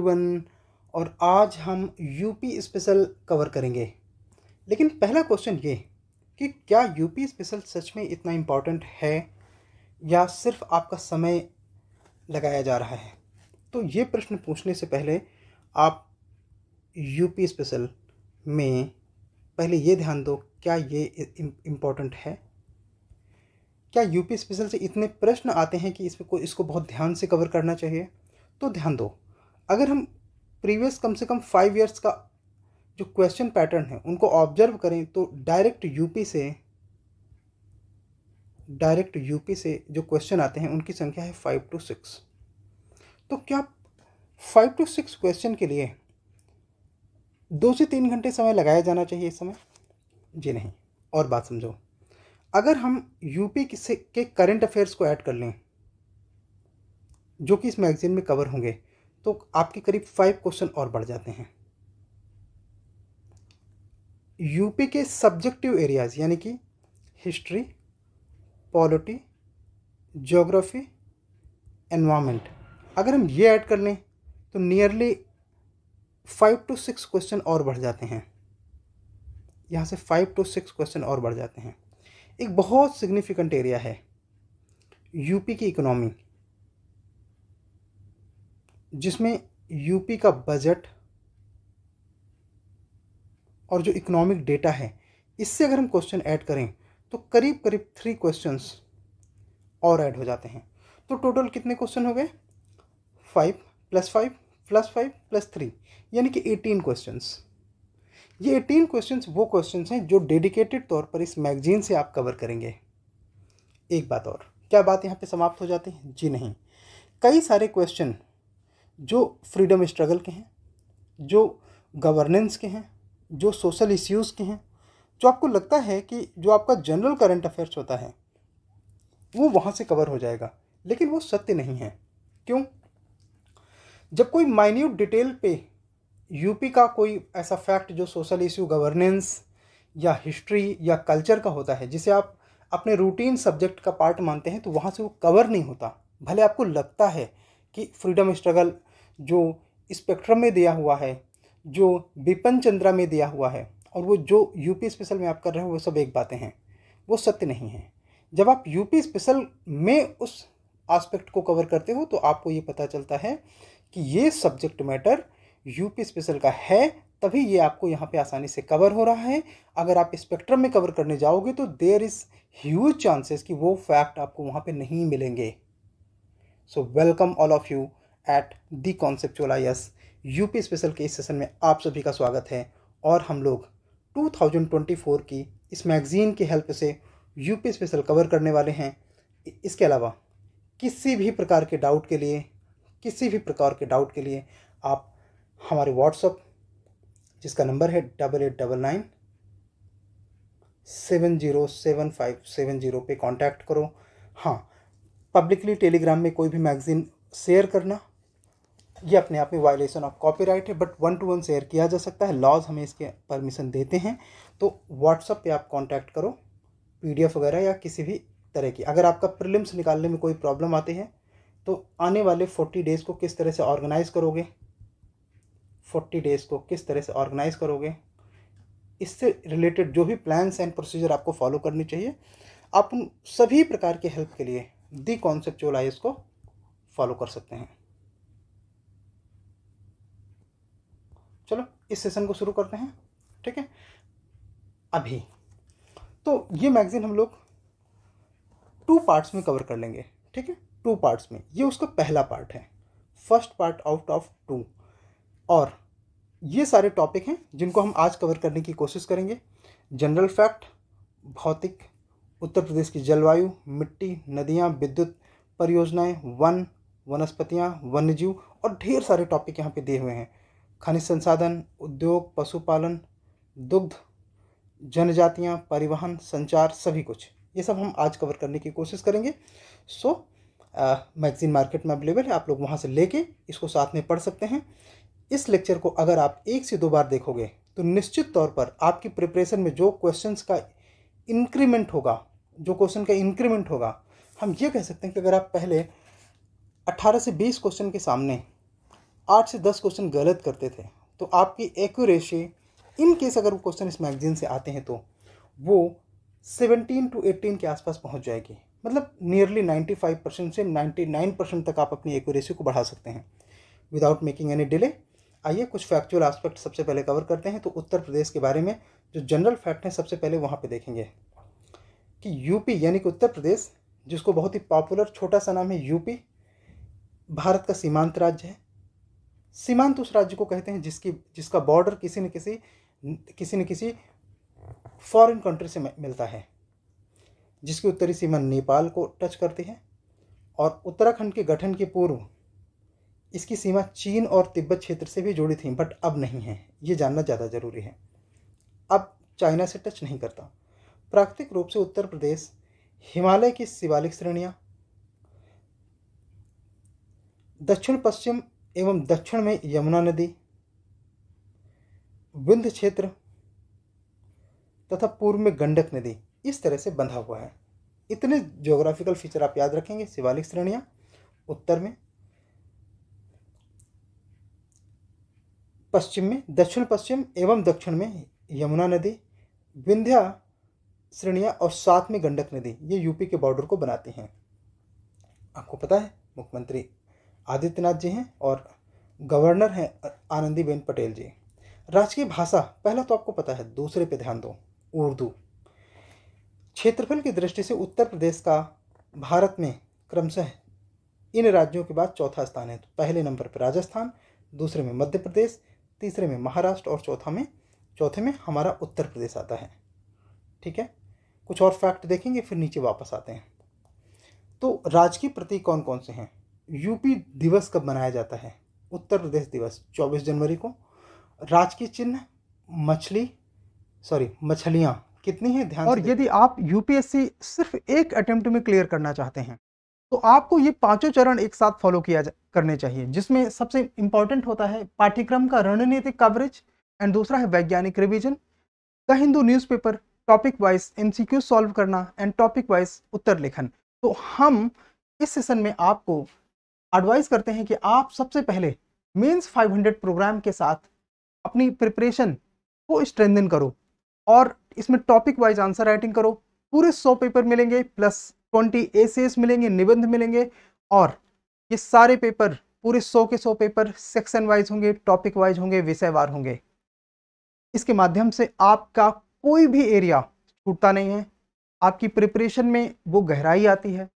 one और आज हम यूपी स्पेशल कवर करेंगे लेकिन पहला क्वेश्चन ये कि क्या यूपी स्पेशल सच में इतना इम्पॉर्टेंट है या सिर्फ आपका समय लगाया जा रहा है तो ये प्रश्न पूछने से पहले आप यूपी स्पेशल में पहले ये ध्यान दो क्या ये इम्पॉर्टेंट है क्या यूपी स्पेशल से इतने प्रश्न आते हैं कि इसमें को इसको बहुत ध्यान से कवर करना चाहिए तो ध्यान दो अगर हम प्रीवियस कम से कम फाइव ईयर्स का जो क्वेश्चन पैटर्न है उनको ऑब्जर्व करें तो डायरेक्ट यूपी से डायरेक्ट यूपी से जो क्वेश्चन आते हैं उनकी संख्या है फाइव टू सिक्स तो क्या फाइव टू सिक्स क्वेश्चन के लिए दो से तीन घंटे समय लगाया जाना चाहिए इस समय जी नहीं और बात समझो अगर हम यूपी के करंट अफेयर्स को ऐड कर लें जो कि इस मैगज़ीन में कवर होंगे तो आपके करीब फाइव क्वेश्चन और बढ़ जाते हैं यूपी के सब्जेक्टिव एरियाज यानी कि हिस्ट्री पॉलिटी जोग्राफी एनवायरनमेंट अगर हम ये ऐड कर लें तो nearly five to six question और बढ़ जाते हैं यहाँ से फाइव टू सिक्स क्वेश्चन और बढ़ जाते हैं एक बहुत सिग्निफिकेंट एरिया है यूपी की इकोनॉमी जिसमें यूपी का बजट और जो इकोनॉमिक डेटा है इससे अगर हम क्वेश्चन ऐड करें तो करीब करीब थ्री क्वेश्चंस और ऐड हो जाते हैं तो टोटल कितने क्वेश्चन हो गए five plus five plus five plus three यानी कि एटीन क्वेश्चंस ये एटीन क्वेश्चंस वो क्वेश्चंस हैं जो डेडिकेटेड तौर पर इस मैगजीन से आप कवर करेंगे एक बात और क्या बात यहाँ पे समाप्त हो जाती है जी नहीं कई सारे क्वेश्चन जो फ्रीडम स्ट्रगल के हैं जो गवर्नेंस के हैं जो सोशल इश्यूज़ के हैं जो आपको लगता है कि जो आपका जनरल करंट अफेयर्स होता है वो वहाँ से कवर हो जाएगा लेकिन वो सत्य नहीं है क्यों जब कोई माइन्यूट डिटेल पे यूपी का कोई ऐसा फैक्ट जो सोशल इश्यू गवर्नेंस या हिस्ट्री या कल्चर का होता है जिसे आप अपने रूटीन सब्जेक्ट का पार्ट मानते हैं तो वहाँ से वो कवर नहीं होता भले आपको लगता है कि फ्रीडम स्ट्रगल जो स्पेक्ट्रम में दिया हुआ है जो विपन चंद्रा में दिया हुआ है और वो जो यूपी स्पेशल में आप कर रहे हो वो सब एक बातें हैं वो सत्य नहीं है जब आप यूपी स्पेशल में उस आस्पेक्ट को कवर करते हो तो आपको ये पता चलता है कि ये सब्जेक्ट मैटर यूपी स्पेशल का है तभी ये आपको यहाँ पे आसानी से कवर हो रहा है अगर आप स्पेक्ट्रम में कवर करने जाओगे तो देयर इज़ ह्यूज चांसेस कि वो फैक्ट आपको वहाँ पे नहीं मिलेंगे so welcome all of you at the S S UP special के इस सेशन में आप सभी का स्वागत है और हम लोग 2024 की इस मैगज़ीन की हेल्प से यूपी स्पेशल कवर करने वाले हैं इसके अलावा किसी भी प्रकार के डाउट के लिए किसी भी प्रकार के डाउट के लिए आप हमारे व्हाट्सअप जिसका नंबर है double eight double nine seven zero seven five seven zero पे कांटेक्ट करो हाँ पब्लिकली टेलीग्राम में कोई भी मैगज़ीन शेयर करना ये अपने आप में वायलेशन ऑफ कॉपीराइट है but one to one share किया जा सकता है लॉज हमें इसके परमिशन देते हैं तो व्हाट्सअप पे आप कांटेक्ट करो पीडीएफ वगैरह या किसी भी तरह की अगर आपका प्रिलिम्स निकालने में कोई प्रॉब्लम आती है तो आने वाले फोर्टी डेज़ को किस तरह से ऑर्गेनाइज़ करोगे फोर्टी डेज़ को किस तरह से ऑर्गेनाइज़ करोगे इससे रिलेटेड जो भी प्लान्स एंड प्रोसीजर आपको फॉलो करनी चाहिए आप उन सभी प्रकार के हेल्प के लिए दी कॉन्सेप्चुअलाइज को फॉलो कर सकते हैं इस सेशन को शुरू करते हैं ठीक है अभी तो ये मैगजीन हम लोग टू पार्ट्स में कवर कर लेंगे ठीक है टू पार्ट्स में ये उसका पहला पार्ट है first part out of two और ये सारे टॉपिक हैं जिनको हम आज कवर करने की कोशिश करेंगे जनरल फैक्ट भौतिक उत्तर प्रदेश की जलवायु मिट्टी नदियाँ विद्युत परियोजनाएँ वन वनस्पतियाँ वन्यजीव और ढेर सारे टॉपिक यहाँ पे दिए हुए हैं खनिज संसाधन उद्योग पशुपालन दुग्ध जनजातियाँ परिवहन संचार सभी कुछ ये सब हम आज कवर करने की कोशिश करेंगे सो मैगज़ीन मार्केट में अवेलेबल है आप लोग वहाँ से लेके इसको साथ में पढ़ सकते हैं इस लेक्चर को अगर आप एक से दो बार देखोगे तो निश्चित तौर पर आपकी प्रिपरेशन में जो क्वेश्चंस का इंक्रीमेंट होगा जो क्वेश्चन का इंक्रीमेंट होगा हम ये कह सकते हैं कि अगर आप पहले 18 से 20 क्वेश्चन के सामने आठ से दस क्वेश्चन गलत करते थे तो आपकी एक्यूरेसी इन केस अगर वो क्वेश्चन इस मैगजीन से आते हैं तो वो सेवनटीन टू एटीन के आसपास पहुंच जाएगी मतलब नियरली नाइन्टी फाइव परसेंट से नाइन्टी नाइन परसेंट तक आप अपनी एक्यूरेसी को बढ़ा सकते हैं विदाउट मेकिंग एनी डिले आइए कुछ फैक्चुअल एस्पेक्ट सबसे पहले कवर करते हैं तो उत्तर प्रदेश के बारे में जो जनरल फैक्ट हैं सबसे पहले वहाँ पर देखेंगे कि यूपी यानी कि उत्तर प्रदेश जिसको बहुत ही पॉपुलर छोटा सा नाम है यूपी भारत का सीमांत राज्य है सीमांत उस राज्य को कहते हैं जिसकी जिसका बॉर्डर किसी न किसी किसी न किसी फॉरेन कंट्री से मिलता है जिसकी उत्तरी सीमा नेपाल को टच करती है और उत्तराखंड के गठन के पूर्व इसकी सीमा चीन और तिब्बत क्षेत्र से भी जुड़ी थी बट अब नहीं है ये जानना ज़्यादा ज़रूरी है अब चाइना से टच नहीं करता प्राकृतिक रूप से उत्तर प्रदेश हिमालय की शिवालिक श्रेणियाँ दक्षिण पश्चिम एवं दक्षिण में यमुना नदी विंध्य क्षेत्र तथा पूर्व में गंडक नदी इस तरह से बंधा हुआ है इतने ज्योग्राफिकल फीचर आप याद रखेंगे शिवालिक श्रेणियाँ उत्तर में पश्चिम में दक्षिण पश्चिम एवं दक्षिण में यमुना नदी विंध्या श्रेणियाँ और साथ में गंडक नदी ये यूपी के बॉर्डर को बनाती हैं आपको पता है मुख्यमंत्री आदित्यनाथ जी हैं और गवर्नर हैं आनंदीबेन पटेल जी राजकीय भाषा पहला तो आपको पता है दूसरे पे ध्यान दो उर्दू क्षेत्रफल की दृष्टि से उत्तर प्रदेश का भारत में क्रमशः इन राज्यों के बाद चौथा स्थान है तो पहले नंबर पर राजस्थान दूसरे में मध्य प्रदेश तीसरे में महाराष्ट्र और चौथा में चौथे में हमारा उत्तर प्रदेश आता है ठीक है कुछ और फैक्ट देखेंगे फिर नीचे वापस आते हैं तो राजकीय प्रतीक कौन कौन से हैं यूपी दिवस कब मनाया जाता है उत्तर प्रदेश दिवस 24 जनवरी को राजकीय चिन्ह मछली सॉरी मछलियाँ कितनी है ध्यान और यदि आप यूपीएससी सिर्फ एक अटेम्प्ट में क्लियर करना चाहते हैं तो आपको ये पांचों चरण एक साथ फॉलो किया करने चाहिए जिसमें सबसे इंपॉर्टेंट होता है पाठ्यक्रम का रणनीतिक कवरेज एंड दूसरा है वैज्ञानिक revision the Hindu newspaper topic wise M solve करना एंड टॉपिक वाइज उत्तर लेखन तो हम इस सेशन में आपको एडवाइस करते हैं कि आप सबसे पहले मेंस 500 प्रोग्राम के साथ अपनी प्रिपरेशन को स्ट्रेंथन करो और इसमें टॉपिक वाइज आंसर राइटिंग करो पूरे सौ पेपर मिलेंगे प्लस ट्वेंटी एसेस मिलेंगे निबंध मिलेंगे और ये सारे पेपर पूरे सौ के सौ पेपर सेक्शन वाइज होंगे टॉपिक वाइज होंगे विषयवार होंगे इसके माध्यम से आपका कोई भी एरिया छूटता नहीं है आपकी प्रिपरेशन में वो गहराई आती है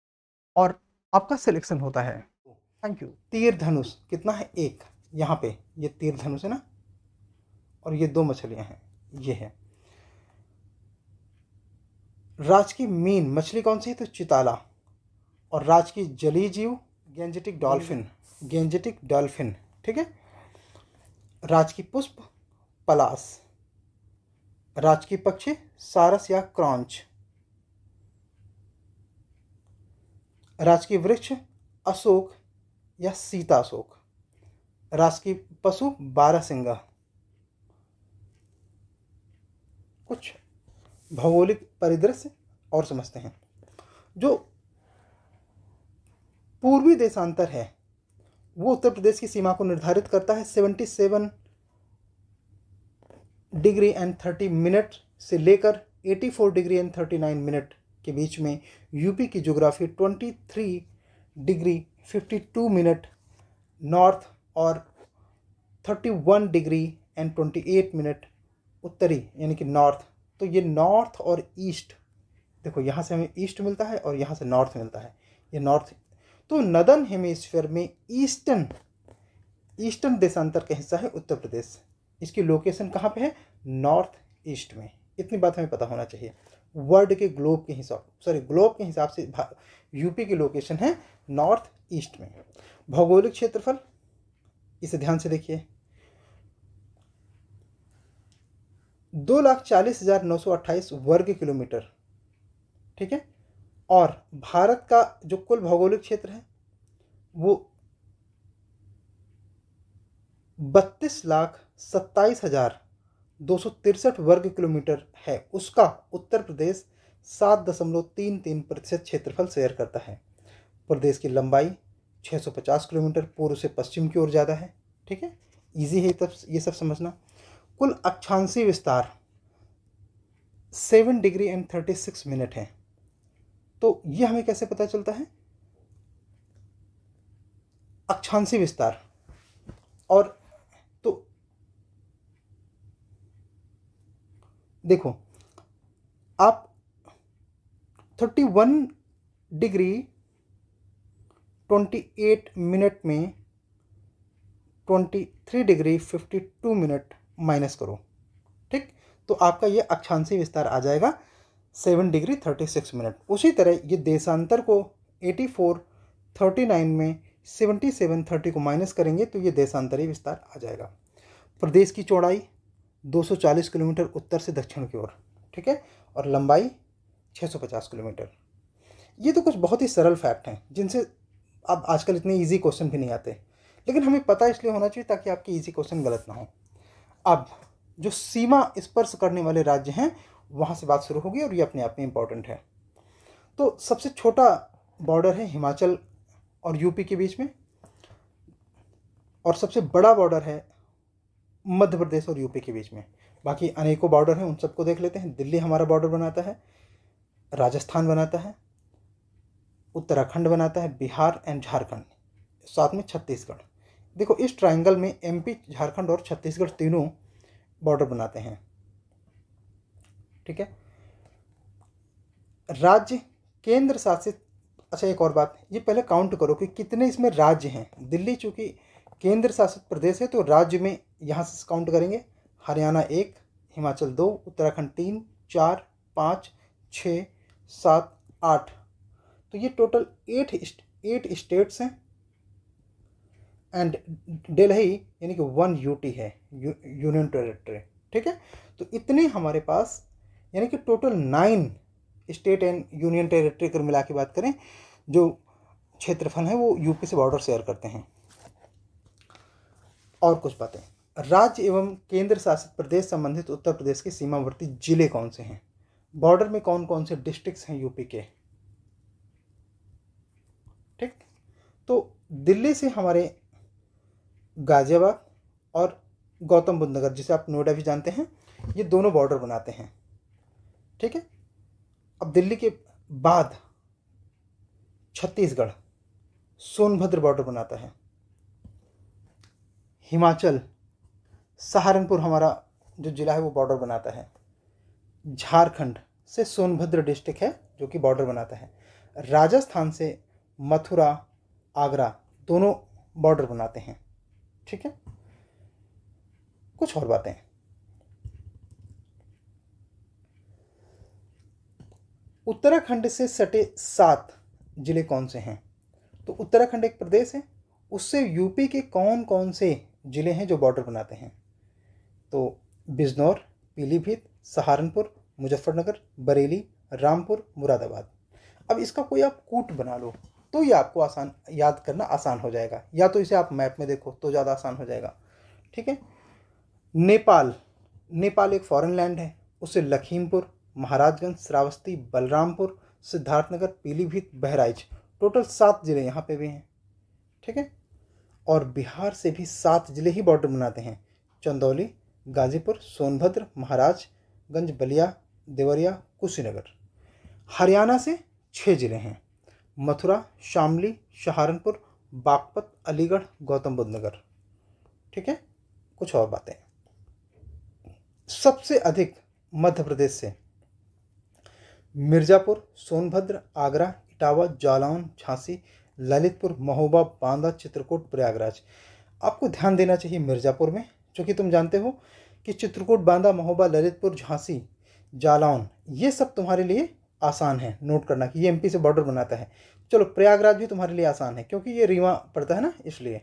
और आपका सिलेक्शन होता है थैंक यू तीर धनुष कितना है एक यहाँ पे ये तीर धनुष है ना और ये दो मछलियाँ हैं ये है राज की मीन मछली कौन सी है तो चिताला और राज की जली जीव गेंजेटिक डॉल्फिन गेंजेटिक डॉल्फिन ठीक है राज की पुष्प पलास राज की पक्षी सारस या क्रॉन्च की वृक्ष अशोक या सीताशोक राजकीय पशु सिंगा कुछ भौगोलिक परिदृश्य और समझते हैं जो पूर्वी देशांतर है वो उत्तर प्रदेश की सीमा को निर्धारित करता है seventy seven degree and thirty minute से लेकर eighty four degree and thirty nine minute के बीच में यूपी की geography twenty three degree 52 minute north और 31 डिग्री एंड 28 मिनट उत्तरी यानी कि नॉर्थ तो ये नॉर्थ और ईस्ट देखो यहाँ से हमें ईस्ट मिलता है और यहाँ से नॉर्थ मिलता है ये नॉर्थ तो नदन हेमेस्फीयर में ईस्टर्न ईस्टर्न देशांतर का हिस्सा है उत्तर प्रदेश इसकी लोकेशन कहाँ पे है नॉर्थ ईस्ट में इतनी बात हमें पता होना चाहिए वर्ल्ड के ग्लोब के हिसाब सॉरी ग्लोब के हिसाब से यूपी की लोकेशन है नॉर्थ ईस्ट में भौगोलिक क्षेत्रफल इसे ध्यान से देखिए दो लाख चालीस हज़ार नौ सौ अट्ठाईस वर्ग किलोमीटर ठीक है और भारत का जो कुल भौगोलिक क्षेत्र है वो बत्तीस लाख सत्ताईस हज़ार दो वर्ग किलोमीटर है उसका उत्तर प्रदेश सात दशमलव तीन तीन प्रतिशत क्षेत्रफल शेयर करता है प्रदेश की लंबाई 650 किलोमीटर पूर्व से पश्चिम की ओर ज़्यादा है ठीक है इजी है तब ये सब समझना कुल अक्षांशी विस्तार seven degree and thirty six minute है तो ये हमें कैसे पता चलता है अक्षांशी विस्तार और देखो आप thirty one degree twenty eight minute में twenty three degree fifty two minute minus करो ठीक तो आपका ये अक्षांशी विस्तार आ जाएगा seven degree thirty six minute उसी तरह ये देशांतर को एटी फोर थर्टी नाइन में सेवेंटी सेवन थर्टी को माइनस करेंगे तो ये देशांतरी विस्तार आ जाएगा प्रदेश की चौड़ाई 240 किलोमीटर उत्तर से दक्षिण की ओर ठीक है और लंबाई 650 किलोमीटर ये तो कुछ बहुत ही सरल फैक्ट हैं जिनसे अब आजकल इतने इजी क्वेश्चन भी नहीं आते लेकिन हमें पता इसलिए होना चाहिए ताकि आपके इजी क्वेश्चन गलत ना हो अब जो सीमा स्पर्श करने वाले राज्य हैं वहाँ से बात शुरू होगी और ये अपने आप में इम्पॉर्टेंट है तो सबसे छोटा बॉर्डर है हिमाचल और यूपी के बीच में और सबसे बड़ा बॉर्डर है मध्य प्रदेश और यूपी के बीच में बाकी अनेकों बॉर्डर हैं उन सबको देख लेते हैं दिल्ली हमारा बॉर्डर बनाता है राजस्थान बनाता है उत्तराखंड बनाता है बिहार एंड झारखंड साथ में छत्तीसगढ़ देखो इस ट्राइंगल में एमपी झारखंड और छत्तीसगढ़ तीनों बॉर्डर बनाते हैं ठीक है राज्य केंद्र शासित अच्छा एक और बात ये पहले काउंट करो कि कितने इसमें राज्य हैं दिल्ली चूंकि केंद्र शासित प्रदेश है तो राज्य में यहाँ से काउंट करेंगे हरियाणा एक हिमाचल दो उत्तराखंड तीन चार पाँच छ सात आठ तो ये टोटल एट एट स्टेट्स हैं एंड डेल्ही यानी कि वन यूटी है यूनियन टेरेटरी ठीक है तो इतने हमारे पास यानी कि total nine state and union territory अगर मिला के बात करें जो क्षेत्रफल है वो यूपी से बॉर्डर शेयर करते हैं और कुछ बातें राज्य एवं केंद्र शासित प्रदेश संबंधित उत्तर प्रदेश के सीमावर्ती जिले कौन से हैं बॉर्डर में कौन कौन से डिस्ट्रिक्ट्स हैं यूपी के ठीक तो दिल्ली से हमारे गाजियाबाद और गौतम बुद्ध नगर जिसे आप नोएडा भी जानते हैं ये दोनों बॉर्डर बनाते हैं ठीक है अब दिल्ली के बाद छत्तीसगढ़ सोनभद्र बॉर्डर बनाता है हिमाचल सहारनपुर हमारा जो ज़िला है वो बॉर्डर बनाता है झारखंड से सोनभद्र डिस्ट्रिक्ट है जो कि बॉर्डर बनाता है राजस्थान से मथुरा आगरा दोनों बॉर्डर बनाते हैं ठीक है कुछ और बातें उत्तराखंड से सटे सात जिले कौन से हैं तो उत्तराखंड एक प्रदेश है उससे यूपी के कौन कौन से ज़िले हैं जो बॉर्डर बनाते हैं तो बिजनौर पीलीभीत सहारनपुर मुजफ्फरनगर बरेली रामपुर मुरादाबाद अब इसका कोई आप कूट बना लो तो ये आपको आसान याद करना आसान हो जाएगा या तो इसे आप मैप में देखो तो ज़्यादा आसान हो जाएगा ठीक है नेपाल नेपाल एक फॉरेन लैंड है उसे लखीमपुर महाराजगंज श्रावस्ती बलरामपुर सिद्धार्थनगर पीलीभीत बहराइच टोटल सात ज़िले यहाँ पे भी हैं ठीक है और बिहार से भी सात ज़िले ही बॉर्डर बनाते हैं चंदौली गाजीपुर सोनभद्र महाराजगंज बलिया देवरिया कुशीनगर हरियाणा से छः ज़िले हैं मथुरा शामली सहारनपुर बागपत अलीगढ़ गौतम बुद्ध नगर ठीक है कुछ और बातें सबसे अधिक मध्य प्रदेश से मिर्ज़ापुर सोनभद्र आगरा इटावा जालौन झांसी ललितपुर महोबा बांदा चित्रकूट प्रयागराज आपको ध्यान देना चाहिए मिर्ज़ापुर में चूँकि तुम जानते हो कि चित्रकूट बांदा महोबा ललितपुर झांसी जालौन ये सब तुम्हारे लिए आसान है नोट करना कि ये एम से बॉर्डर बनाता है चलो प्रयागराज भी तुम्हारे लिए आसान है क्योंकि ये रीवा पड़ता है ना इसलिए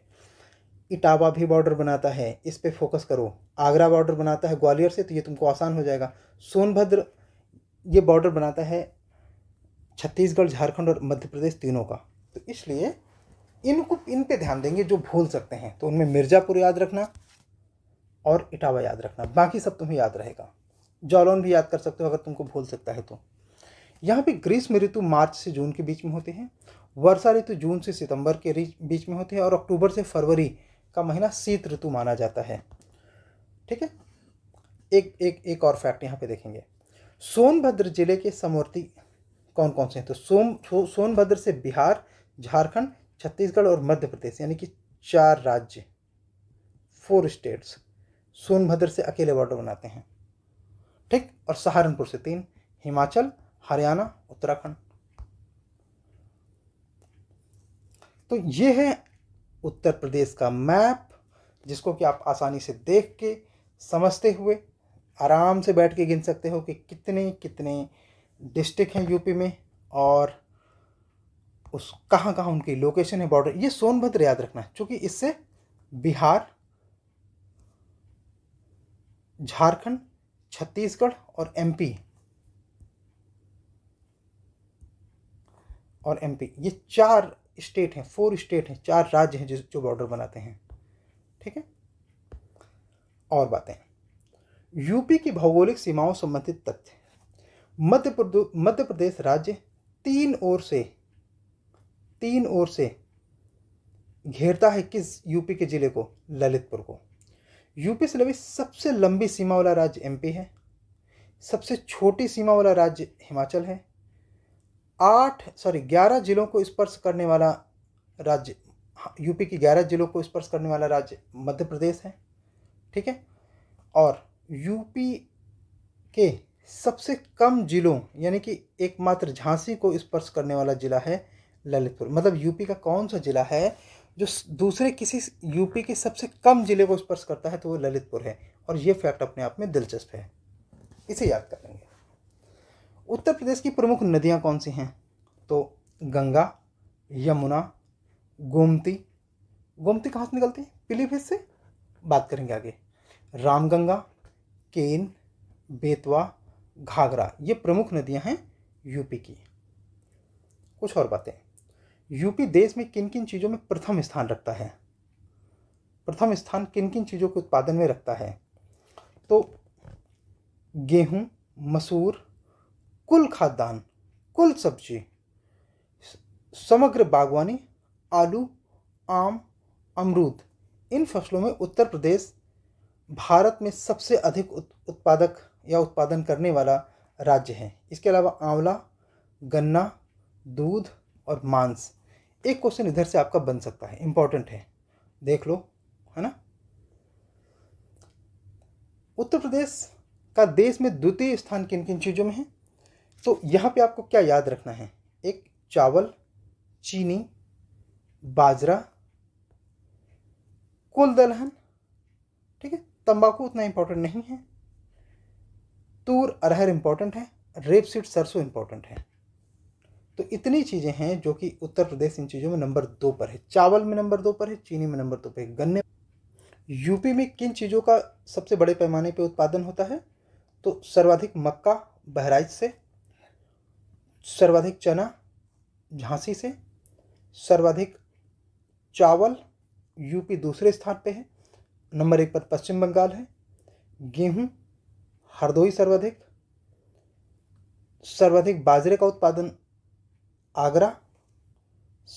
इटावा भी बॉर्डर बनाता है इस पर फोकस करो आगरा बॉर्डर बनाता है ग्वालियर से तो ये तुमको आसान हो जाएगा सोनभद्र ये बॉर्डर बनाता है छत्तीसगढ़ झारखंड और मध्य प्रदेश तीनों का तो इसलिए इनको इन पे ध्यान देंगे जो भूल सकते हैं तो उनमें मिर्ज़ापुर याद रखना और इटावा याद रखना बाकी सब तुम्हें याद रहेगा जॉलोन भी याद कर सकते हो अगर तुमको भूल सकता है तो यहाँ पे ग्रीष्म ऋतु मार्च से जून के बीच में होते हैं वर्षा ऋतु जून से सितंबर के बीच में होते हैं और अक्टूबर से फरवरी का महीना शीत ऋतु माना जाता है ठीक है एक एक एक और फैक्ट यहाँ पे देखेंगे सोनभद्र जिले के समवर्ती कौन कौन से हैं तो सोम सो, सोनभद्र से बिहार झारखंड छत्तीसगढ़ और मध्य प्रदेश यानी कि चार राज्य फोर स्टेट्स सोनभद्र से अकेले बॉर्डर बनाते हैं ठीक और सहारनपुर से तीन हिमाचल हरियाणा उत्तराखंड तो ये है उत्तर प्रदेश का मैप जिसको कि आप आसानी से देख के समझते हुए आराम से बैठ के गिन सकते हो कि कितने कितने डिस्ट्रिक्ट हैं यूपी में और उस कहाँ कहाँ उनकी लोकेशन है बॉर्डर ये सोनभद्र याद रखना है चूँकि इससे बिहार झारखंड छत्तीसगढ़ और एमपी और एमपी ये चार स्टेट हैं फोर स्टेट हैं चार राज्य हैं जिस जो बॉर्डर बनाते हैं ठीक है और बातें यूपी की भौगोलिक सीमाओं संबंधित तथ्य मध्य प्रदेश मध्य प्रदेश राज्य तीन ओर से तीन ओर से घेरता है किस यूपी के ज़िले को ललितपुर को यूपी से लगी सबसे लंबी सीमा वाला राज्य एमपी है सबसे छोटी सीमा वाला राज्य हिमाचल है आठ सॉरी ग्यारह जिलों को स्पर्श करने वाला राज्य हाँ, यूपी की ग्यारह जिलों को स्पर्श करने वाला राज्य मध्य प्रदेश है ठीक है और यूपी के सबसे कम जिलों यानी कि एकमात्र झांसी को स्पर्श करने वाला ज़िला है ललितपुर मतलब यूपी का कौन सा ज़िला है जो दूसरे किसी यूपी के सबसे कम ज़िले को स्पर्श करता है तो वो ललितपुर है और ये फैक्ट अपने आप में दिलचस्प है इसे याद कर लेंगे उत्तर प्रदेश की प्रमुख नदियाँ कौन सी हैं तो गंगा यमुना गोमती गोमती कहाँ से निकलती है पीलीभीत से बात करेंगे आगे रामगंगा केन बेतवा घाघरा ये प्रमुख नदियाँ हैं यूपी की कुछ और बातें यूपी देश में किन किन चीज़ों में प्रथम स्थान रखता है प्रथम स्थान किन किन चीज़ों के उत्पादन में रखता है तो गेहूं मसूर कुल खाद्यान्न कुल सब्जी समग्र बागवानी आलू आम अमरूद इन फसलों में उत्तर प्रदेश भारत में सबसे अधिक उत्पादक या उत्पादन करने वाला राज्य है इसके अलावा आंवला गन्ना दूध और मांस एक क्वेश्चन इधर से आपका बन सकता है इंपॉर्टेंट है देख लो है ना उत्तर प्रदेश का देश में द्वितीय स्थान किन किन चीज़ों में है तो यहां पे आपको क्या याद रखना है एक चावल चीनी बाजरा कुल दलहन ठीक है तंबाकू उतना इंपॉर्टेंट नहीं है तूर अरहर इंपॉर्टेंट है रेपसीड सरसों इंपॉर्टेंट है तो इतनी चीज़ें हैं जो कि उत्तर प्रदेश इन चीज़ों में नंबर दो पर है चावल में नंबर दो पर है चीनी में नंबर दो पर है गन्ने यूपी में किन चीज़ों का सबसे बड़े पैमाने पर उत्पादन होता है तो सर्वाधिक मक्का बहराइच से सर्वाधिक चना झांसी से सर्वाधिक चावल यूपी दूसरे स्थान पे है नंबर एक पर पश्चिम बंगाल है गेहूं हरदोई सर्वाधिक सर्वाधिक बाजरे का उत्पादन आगरा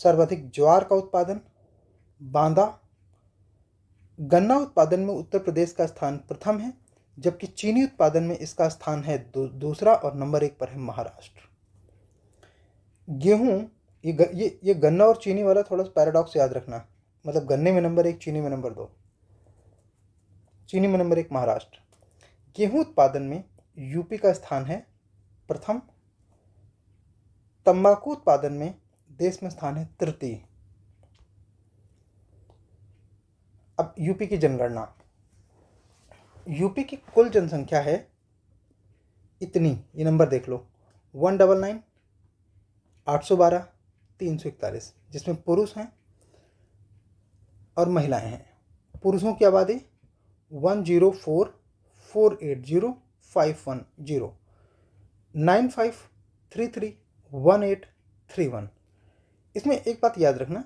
सर्वाधिक ज्वार का उत्पादन बांदा गन्ना उत्पादन में उत्तर प्रदेश का स्थान प्रथम है जबकि चीनी उत्पादन में इसका स्थान है दू, दूसरा और नंबर एक पर है महाराष्ट्र गेहूँ ये ग, ये ये गन्ना और चीनी वाला थोड़ा सा पैराडॉक्स याद रखना मतलब गन्ने में नंबर एक चीनी में नंबर दो चीनी में नंबर एक महाराष्ट्र गेहूँ उत्पादन में यूपी का स्थान है प्रथम तंबाकू उत्पादन में देश में स्थान है तृतीय अब यूपी की जनगणना यूपी की कुल जनसंख्या है इतनी ये नंबर देख लो वन डबल नाइन आठ सौ बारह तीन सौ इकतालीस जिसमें पुरुष हैं और महिलाएं हैं पुरुषों की आबादी one zero four four eight zero five one zero nine five three three one eight three one इसमें एक बात याद रखना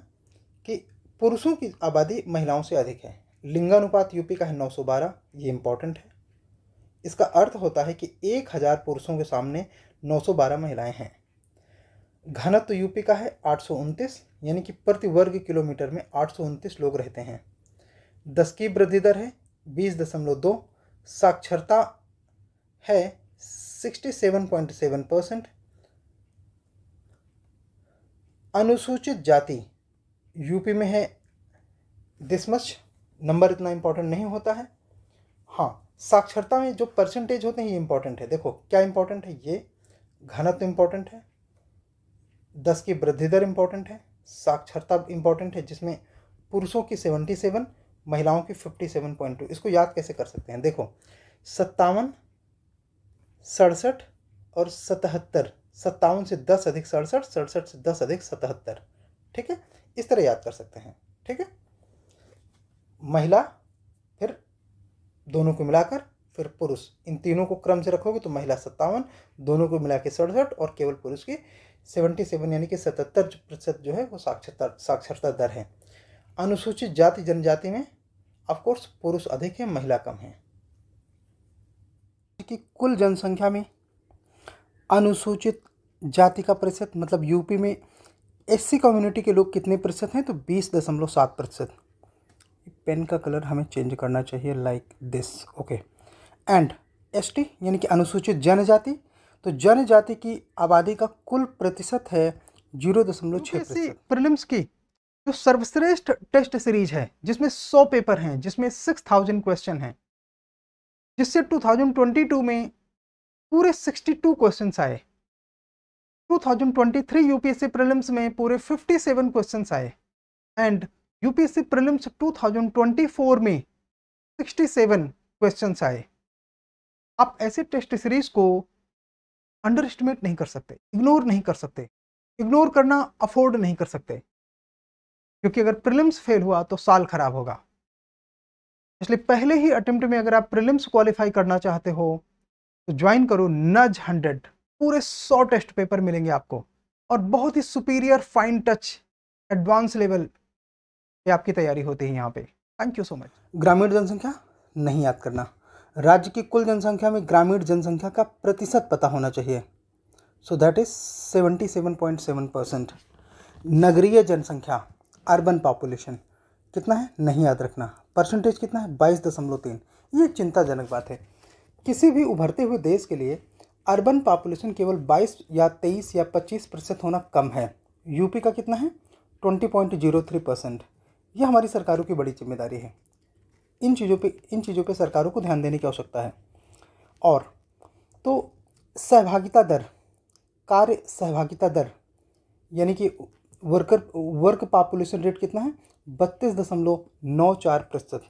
कि पुरुषों की आबादी महिलाओं से अधिक है लिंगानुपात यूपी का है 912 ये इम्पोर्टेंट है इसका अर्थ होता है कि एक हज़ार पुरुषों के सामने 912 महिलाएं हैं घनत्व तो यूपी का है आठ यानी कि प्रति वर्ग किलोमीटर में आठ लोग रहते हैं दस की वृद्धि दर है बीस दशमलव दो साक्षरता है sixty seven point seven percent अनुसूचित जाति यूपी में है दिस मच नंबर इतना इम्पोर्टेंट नहीं होता है हाँ साक्षरता में जो परसेंटेज होते हैं ये इम्पोर्टेंट है देखो क्या इम्पोर्टेंट है ये घनत्व इम्पोर्टेंट है दस की वृद्धि दर इम्पोर्टेंट है साक्षरता इम्पोर्टेंट है जिसमें पुरुषों की सेवेंटी सेवन महिलाओं की फिफ्टी सेवन पॉइंट टू इसको याद कैसे कर सकते हैं देखो सत्तावन सड़सठ और सतहत्तर सत्तावन से दस अधिक सड़सठ सड़सठ से दस अधिक सतहत्तर ठीक है इस तरह याद कर सकते हैं ठीक है महिला फिर दोनों को मिलाकर फिर पुरुष इन तीनों को क्रम से रखोगे तो महिला सत्तावन दोनों को मिला के सड़सठ और केवल पुरुष की सेवेंटी सेवन यानी कि सतहत्तर प्रतिशत जो है वो साक्षरता साक्षरता दर है अनुसूचित जाति जनजाति में ऑफकोर्स पुरुष अधिक है महिला कम है कि कुल जनसंख्या में अनुसूचित जाति का प्रतिशत मतलब यूपी में एस कम्युनिटी के लोग कितने प्रतिशत हैं तो बीस दशमलव सात प्रतिशत पेन का कलर हमें चेंज करना चाहिए like this okay and S यानी कि अनुसूचित जनजाति तो जनजाति की आबादी का कुल प्रतिशत है जीरो दशमलव छः प्रतिशत प्रिलिम्स की जो सर्वश्रेष्ठ टेस्ट सीरीज है जिसमें सौ पेपर हैं जिसमें सिक्स थाउजेंड क्वेश्चन हैं जिससे टू थाउजेंड ट्वेंटी टू में पूरे 62 क्वेश्चंस आए 2023 यूपीएससी प्रीलिम्स में पूरे 57 क्वेश्चंस आए एंड यूपीएससी प्रीलिम्स 2024 में 67 क्वेश्चंस आए आप ऐसे टेस्ट सीरीज को अंडर एस्टिमेट नहीं कर सकते इग्नोर नहीं कर सकते इग्नोर करना अफोर्ड नहीं कर सकते क्योंकि अगर प्रिलिम्स फेल हुआ तो साल खराब होगा इसलिए पहले ही अटेम्प्ट में अगर आप प्रिलिम्स क्वालिफाई करना चाहते हो तो ज्वाइन करो नज हंड्रेड पूरे सौ टेस्ट पेपर मिलेंगे आपको और बहुत ही superior fine touch advance level पे आपकी तैयारी होती है यहाँ पे थैंक यू सो मच ग्रामीण जनसंख्या नहीं याद करना राज्य की कुल जनसंख्या में ग्रामीण जनसंख्या का प्रतिशत पता होना चाहिए so that is seventy seven point seven percent नगरीय जनसंख्या अर्बन पॉपुलेशन कितना है नहीं याद रखना परसेंटेज कितना है बाईस दशमलव तीन ये चिंताजनक बात है किसी भी उभरते हुए देश के लिए अर्बन पॉपुलेशन केवल 22 या 23 या 25 प्रतिशत होना कम है यूपी का कितना है 20.03 परसेंट यह हमारी सरकारों की बड़ी जिम्मेदारी है इन चीज़ों पे इन चीज़ों पे सरकारों को ध्यान देने की आवश्यकता है और तो सहभागिता दर कार्य सहभागिता दर यानी कि वर्कर वर्क पॉपुलेशन रेट कितना है बत्तीस दशमलव नौ चार प्रतिशत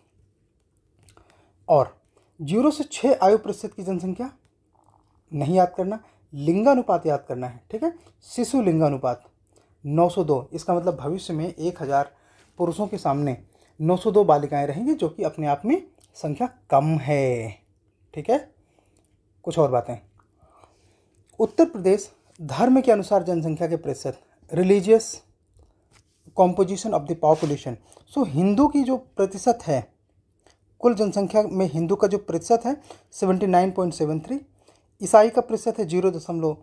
और जीरो से छः आयु प्रतिशत की जनसंख्या नहीं याद करना लिंगानुपात याद करना है ठीक है शिशु लिंगानुपात 902 इसका मतलब भविष्य में 1000 पुरुषों के सामने 902 बालिकाएं रहेंगी जो कि अपने आप में संख्या कम है ठीक है कुछ और बातें उत्तर प्रदेश धर्म के अनुसार जनसंख्या के प्रतिशत religious composition of the population so Hindu की जो प्रतिशत है कुल जनसंख्या में हिंदू का जो प्रतिशत है seventy nine point seven three ईसाई का प्रतिशत है जीरो दशमलव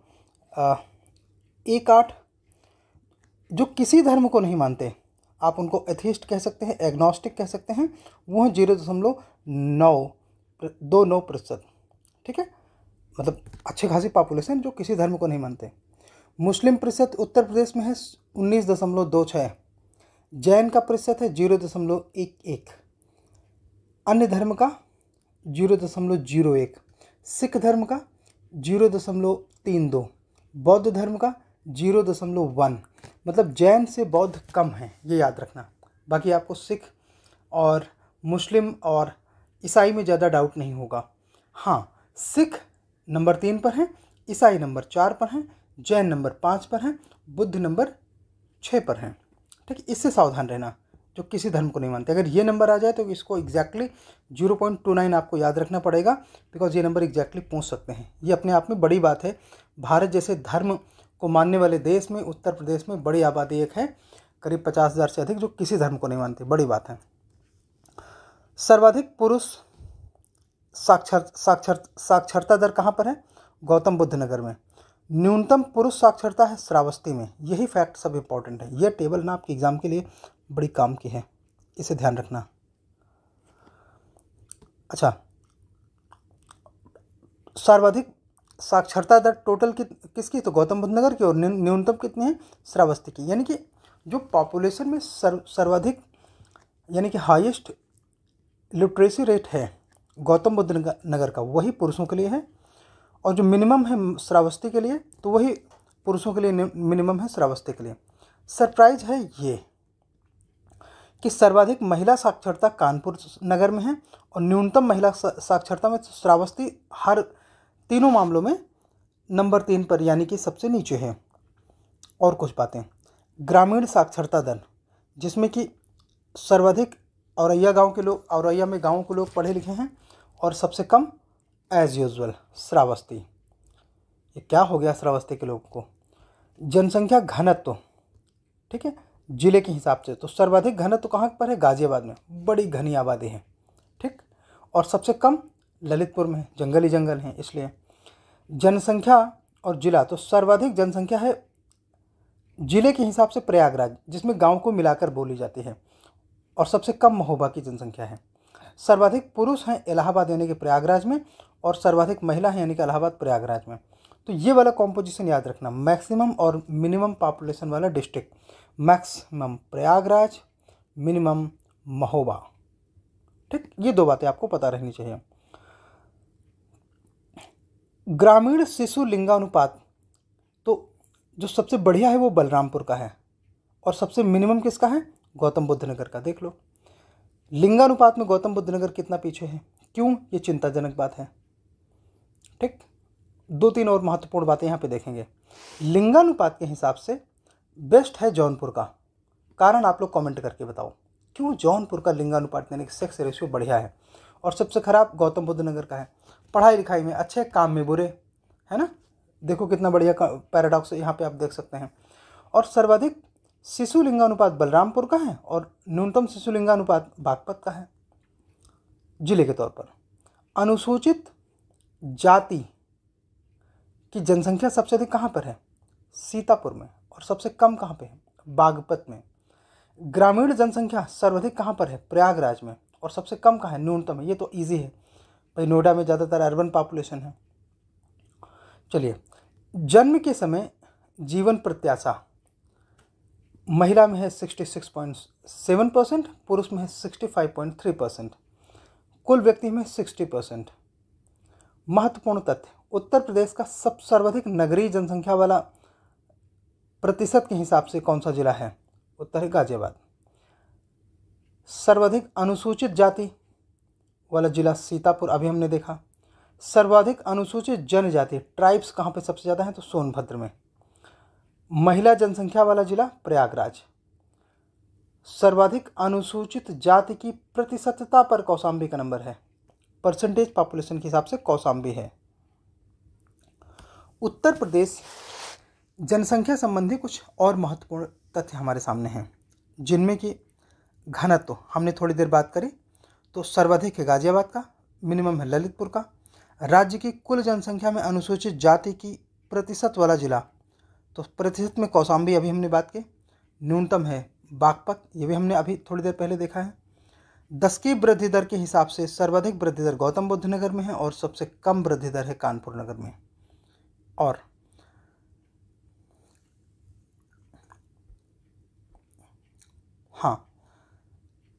एक आठ जो किसी धर्म को नहीं मानते आप उनको एथिस्ट कह सकते हैं एग्नोस्टिक कह सकते हैं वो हैं जीरो दशमलव नौ दो नौ प्रतिशत ठीक है मतलब अच्छी खासी पॉपुलेशन जो किसी धर्म को नहीं मानते मुस्लिम प्रतिशत उत्तर प्रदेश में है उन्नीस दशमलव दो छः जैन का प्रतिशत है जीरो दशमलव एक एक अन्य धर्म का जीरो दशमलव जीरो एक सिख धर्म का जीरो दशमलव तीन दो बौद्ध धर्म का जीरो दशमलव वन मतलब जैन से बौद्ध कम है ये याद रखना बाकी आपको सिख और मुस्लिम और ईसाई में ज़्यादा डाउट नहीं होगा हाँ सिख नंबर तीन पर हैं ईसाई नंबर चार पर हैं जैन नंबर पाँच पर हैं बुद्ध नंबर छः पर हैं ठीक इससे सावधान रहना जो किसी धर्म को नहीं मानते अगर ये नंबर आ जाए तो इसको exactly zero point two nine आपको याद रखना पड़ेगा बिकॉज ये नंबर एग्जैक्टली पहुँच सकते हैं ये अपने आप में बड़ी बात है भारत जैसे धर्म को मानने वाले देश में उत्तर प्रदेश में बड़ी आबादी एक है करीब पचास हज़ार से अधिक जो किसी धर्म को नहीं मानते बड़ी बात है सर्वाधिक पुरुष साक्षर साक्षर साक्षरता दर कहाँ पर है गौतम बुद्ध नगर में न्यूनतम पुरुष साक्षरता है श्रावस्ती में यही फैक्ट सब इम्पॉर्टेंट है यह टेबल ना आपके एग्ज़ाम के लिए बड़ी काम की है इसे ध्यान रखना अच्छा सर्वाधिक साक्षरता दर टोटल कित किसकी तो गौतम बुद्ध नगर की और न्यूनतम कितनी है श्रावस्ती की यानी कि जो पॉपुलेशन में सर, सर्वाधिक यानी कि हाईएस्ट लिटरेसी रेट है गौतम बुद्ध नगर का वही पुरुषों के लिए है और जो मिनिमम है श्रावस्ती के लिए तो वही पुरुषों के लिए मिनिमम है श्रावस्ती के लिए सरप्राइज है ये कि सर्वाधिक महिला साक्षरता कानपुर नगर में है और न्यूनतम महिला साक्षरता में श्रावस्ती हर तीनों मामलों में नंबर तीन पर यानी कि सबसे नीचे है और कुछ बातें ग्रामीण साक्षरता दर जिसमें कि सर्वाधिक औरैया गांव के लोग औरैया में गाँव के लोग पढ़े लिखे हैं और सबसे कम एज यूजल श्रावस्ती ये क्या हो गया श्रावस्ती के लोगों को जनसंख्या घनत्व ठीक है ज़िले के हिसाब से तो सर्वाधिक घनत्व तो कहाँ पर है गाज़ियाबाद में बड़ी घनी आबादी है ठीक और सबसे कम ललितपुर में जंगली जंगल हैं इसलिए जनसंख्या और ज़िला तो सर्वाधिक जनसंख्या है ज़िले के हिसाब से प्रयागराज जिसमें गांव को मिलाकर बोली जाती है और सबसे कम महोबा की जनसंख्या है सर्वाधिक पुरुष हैं इलाहाबाद यानी कि प्रयागराज में और सर्वाधिक महिला हैं यानी कि इलाहाबाद प्रयागराज में तो ये वाला कॉम्पोजिशन याद रखना मैक्सिमम और मिनिमम पॉपुलेशन वाला district maximum Prayagraj minimum Mahoba ठीक ये दो बातें आपको पता रहनी चाहिए ग्रामीण शिशु लिंगानुपात तो जो सबसे बढ़िया है वो बलरामपुर का है और सबसे मिनिमम किसका है गौतम बुद्ध नगर का देख लो लिंगानुपात में गौतम बुद्ध नगर कितना पीछे है क्यों ये चिंताजनक बात है ठीक दो तीन और महत्वपूर्ण बातें यहाँ पे देखेंगे लिंगानुपात के हिसाब से बेस्ट है जौनपुर का कारण आप लोग कमेंट करके बताओ क्यों जौनपुर का लिंगानुपात यानी कि सेक्स रेशियो बढ़िया है और सबसे ख़राब गौतम बुद्ध नगर का है पढ़ाई लिखाई में अच्छे काम में बुरे है ना देखो कितना बढ़िया पैराडॉक्स यहाँ पे आप देख सकते हैं और सर्वाधिक शिशु लिंगानुपात बलरामपुर का है और न्यूनतम शिशु लिंगानुपात बागपत का है जिले के तौर पर अनुसूचित जाति की जनसंख्या सबसे अधिक कहाँ पर है सीतापुर में और सबसे कम कहाँ पे है बागपत में ग्रामीण जनसंख्या सर्वाधिक कहाँ पर है प्रयागराज में और सबसे कम कहाँ है न्यूनतम है ये तो ईजी है भाई नोएडा में ज़्यादातर अर्बन पॉपुलेशन है चलिए जन्म के समय जीवन प्रत्याशा महिला में है sixty six point seven percent पुरुष में है sixty five point three percent कुल व्यक्ति में सिक्सटी परसेंट महत्वपूर्ण तथ्य उत्तर प्रदेश का सब सर्वाधिक नगरीय जनसंख्या वाला प्रतिशत के हिसाब से कौन सा ज़िला है उत्तर है गाजियाबाद सर्वाधिक अनुसूचित जाति वाला जिला सीतापुर अभी हमने देखा सर्वाधिक अनुसूचित जनजाति ट्राइब्स कहाँ पे सबसे ज़्यादा हैं तो सोनभद्र में महिला जनसंख्या वाला जिला प्रयागराज सर्वाधिक अनुसूचित जाति की प्रतिशतता पर कौसाम्बी का नंबर है परसेंटेज पॉपुलेशन के हिसाब से कौसाम्बी है उत्तर प्रदेश जनसंख्या संबंधी कुछ और महत्वपूर्ण तथ्य हमारे सामने हैं जिनमें कि घनत्व हमने थोड़ी देर बात करी तो सर्वाधिक है गाजियाबाद का मिनिमम है ललितपुर का राज्य की कुल जनसंख्या में अनुसूचित जाति की प्रतिशत वाला ज़िला तो प्रतिशत में कौसाम्बी अभी हमने बात की न्यूनतम है बागपत ये भी हमने अभी थोड़ी देर पहले देखा है दस की वृद्धि दर के हिसाब से सर्वाधिक वृद्धि दर गौतम बुद्ध नगर में है और सबसे कम वृद्धि दर है कानपुर नगर में और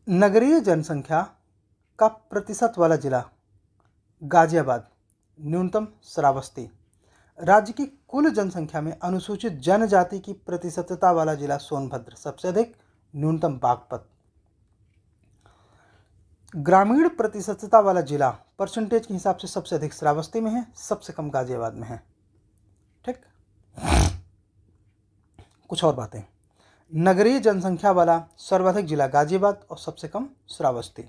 नगरीय जनसंख्या का प्रतिशत वाला जिला गाजियाबाद न्यूनतम श्रावस्ती राज्य की कुल जनसंख्या में अनुसूचित जनजाति की प्रतिशतता वाला जिला सोनभद्र सबसे अधिक न्यूनतम बागपत ग्रामीण प्रतिशतता वाला जिला परसेंटेज के हिसाब से सबसे अधिक श्रावस्ती में है सबसे कम गाजियाबाद में है ठीक कुछ और बातें नगरीय जनसंख्या वाला सर्वाधिक जिला गाजियाबाद और सबसे कम श्रावस्ती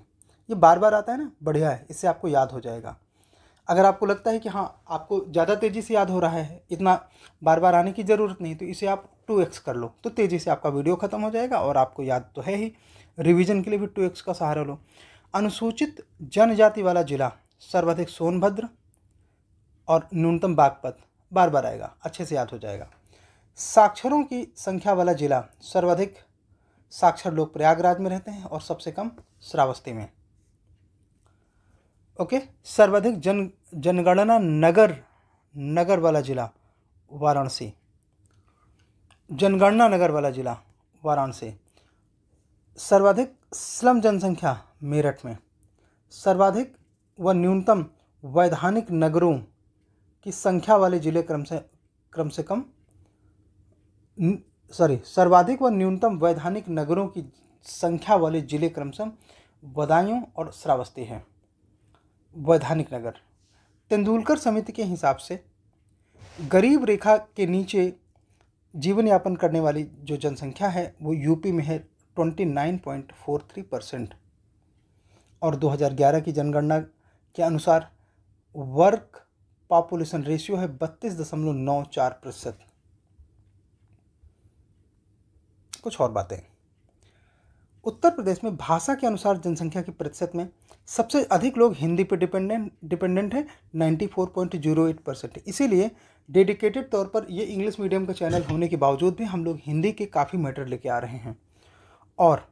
ये बार बार आता है ना बढ़िया है इससे आपको याद हो जाएगा अगर आपको लगता है कि हाँ आपको ज़्यादा तेज़ी से याद हो रहा है इतना बार बार आने की ज़रूरत नहीं तो इसे आप टू एक्स कर लो तो तेज़ी से आपका वीडियो ख़त्म हो जाएगा और आपको याद तो है ही रिविज़न के लिए भी टू एक्स का सहारा लो अनुसूचित जनजाति वाला जिला सर्वाधिक सोनभद्र और न्यूनतम बागपत बार बार आएगा अच्छे से याद हो जाएगा साक्षरों की संख्या वाला जिला सर्वाधिक साक्षर लोग प्रयागराज में रहते हैं और सबसे कम श्रावस्ती में ओके सर्वाधिक जन जनगणना नगर नगर वाला जिला वाराणसी जनगणना नगर वाला जिला वाराणसी सर्वाधिक स्लम जनसंख्या मेरठ में सर्वाधिक व न्यूनतम वैधानिक नगरों की संख्या वाले जिले क्रम से क्रम से कम सॉरी सर्वाधिक व न्यूनतम वैधानिक नगरों की संख्या वाले जिले क्रमशः बदायूं और श्रावस्ती हैं वैधानिक नगर तेंदुलकर समिति के हिसाब से गरीब रेखा के नीचे जीवन यापन करने वाली जो जनसंख्या है वो यूपी में है twenty nine point four three percent और दो हज़ार ग्यारह की जनगणना के अनुसार वर्क पॉपुलेशन रेशियो है बत्तीस दशमलव नौ चार प्रतिशत कुछ और बातें उत्तर प्रदेश में भाषा के अनुसार जनसंख्या के प्रतिशत में सबसे अधिक लोग हिंदी पर डिपेंडेंट डिपेंडेंट हैं एट परसेंट इसीलिए डेडिकेटेड तौर पर ये इंग्लिश मीडियम का चैनल होने के बावजूद भी हम लोग हिंदी के काफ़ी मैटर लेके आ रहे हैं और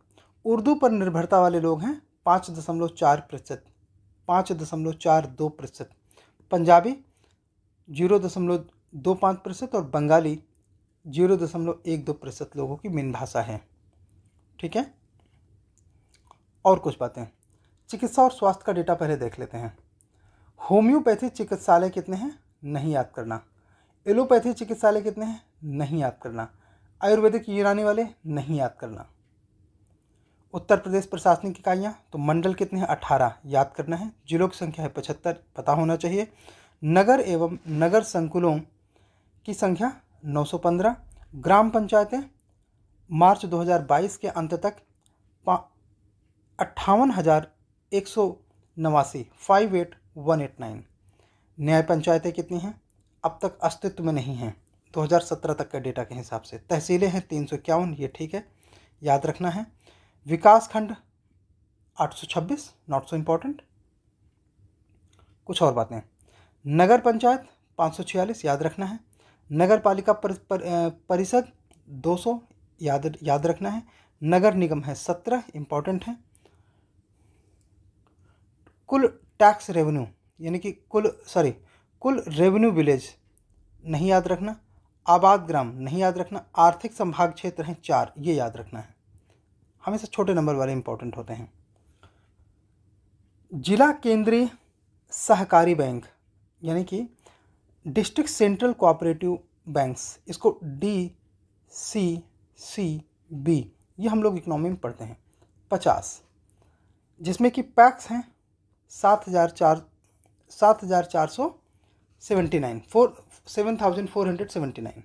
उर्दू पर निर्भरता वाले लोग हैं पाँच दशमलव चार प्रतिशत पाँच दशमलव चार दो प्रतिशत पंजाबी जीरो दशमलव दो पाँच प्रतिशत और बंगाली जीरो दशमलव एक दो प्रतिशत लोगों की मेन भाषा है ठीक है और कुछ बातें चिकित्सा और स्वास्थ्य का डेटा पहले देख लेते हैं होम्योपैथी चिकित्सालय कितने हैं नहीं याद करना एलोपैथी चिकित्सालय कितने हैं नहीं याद करना आयुर्वेदिक यूनानी वाले नहीं याद करना उत्तर प्रदेश प्रशासनिक इकाइयाँ तो मंडल कितने हैं अठारह याद करना है जिलों की संख्या है पचहत्तर पता होना चाहिए नगर एवं नगर संकुलों की संख्या 915 ग्राम पंचायतें मार्च 2022 के अंत तक अट्ठावन हज़ार एक सौ नवासी five eight one eight nine न्याय पंचायतें कितनी हैं अब तक अस्तित्व में नहीं हैं 2017 तक के डेटा के हिसाब से तहसीलें हैं तीन सौ इक्यावन ये ठीक है याद रखना है विकास खंड आठ सौ छब्बीस नॉट सो इम्पॉर्टेंट कुछ और बातें नगर पंचायत पाँच सौ छियालीस याद रखना है नगर पालिका परिषद दो सौ याद याद रखना है नगर निगम है सत्रह इंपॉर्टेंट है कुल टैक्स रेवेन्यू यानी कि कुल सॉरी कुल रेवेन्यू विलेज नहीं याद रखना आबाद ग्राम नहीं याद रखना आर्थिक संभाग क्षेत्र हैं चार ये याद रखना है हमेशा छोटे नंबर वाले इंपॉर्टेंट होते हैं जिला केंद्रीय सहकारी बैंक यानी कि डिस्ट्रिक्ट सेंट्रल कोऑपरेटिव बैंक्स इसको डी सी सी बी ये हम लोग इकोनॉमी में पढ़ते हैं पचास जिसमें कि पैक्स हैं सात हज़ार चार सात हज़ार चार सौ seventy nine four seven thousand four hundred seventy nine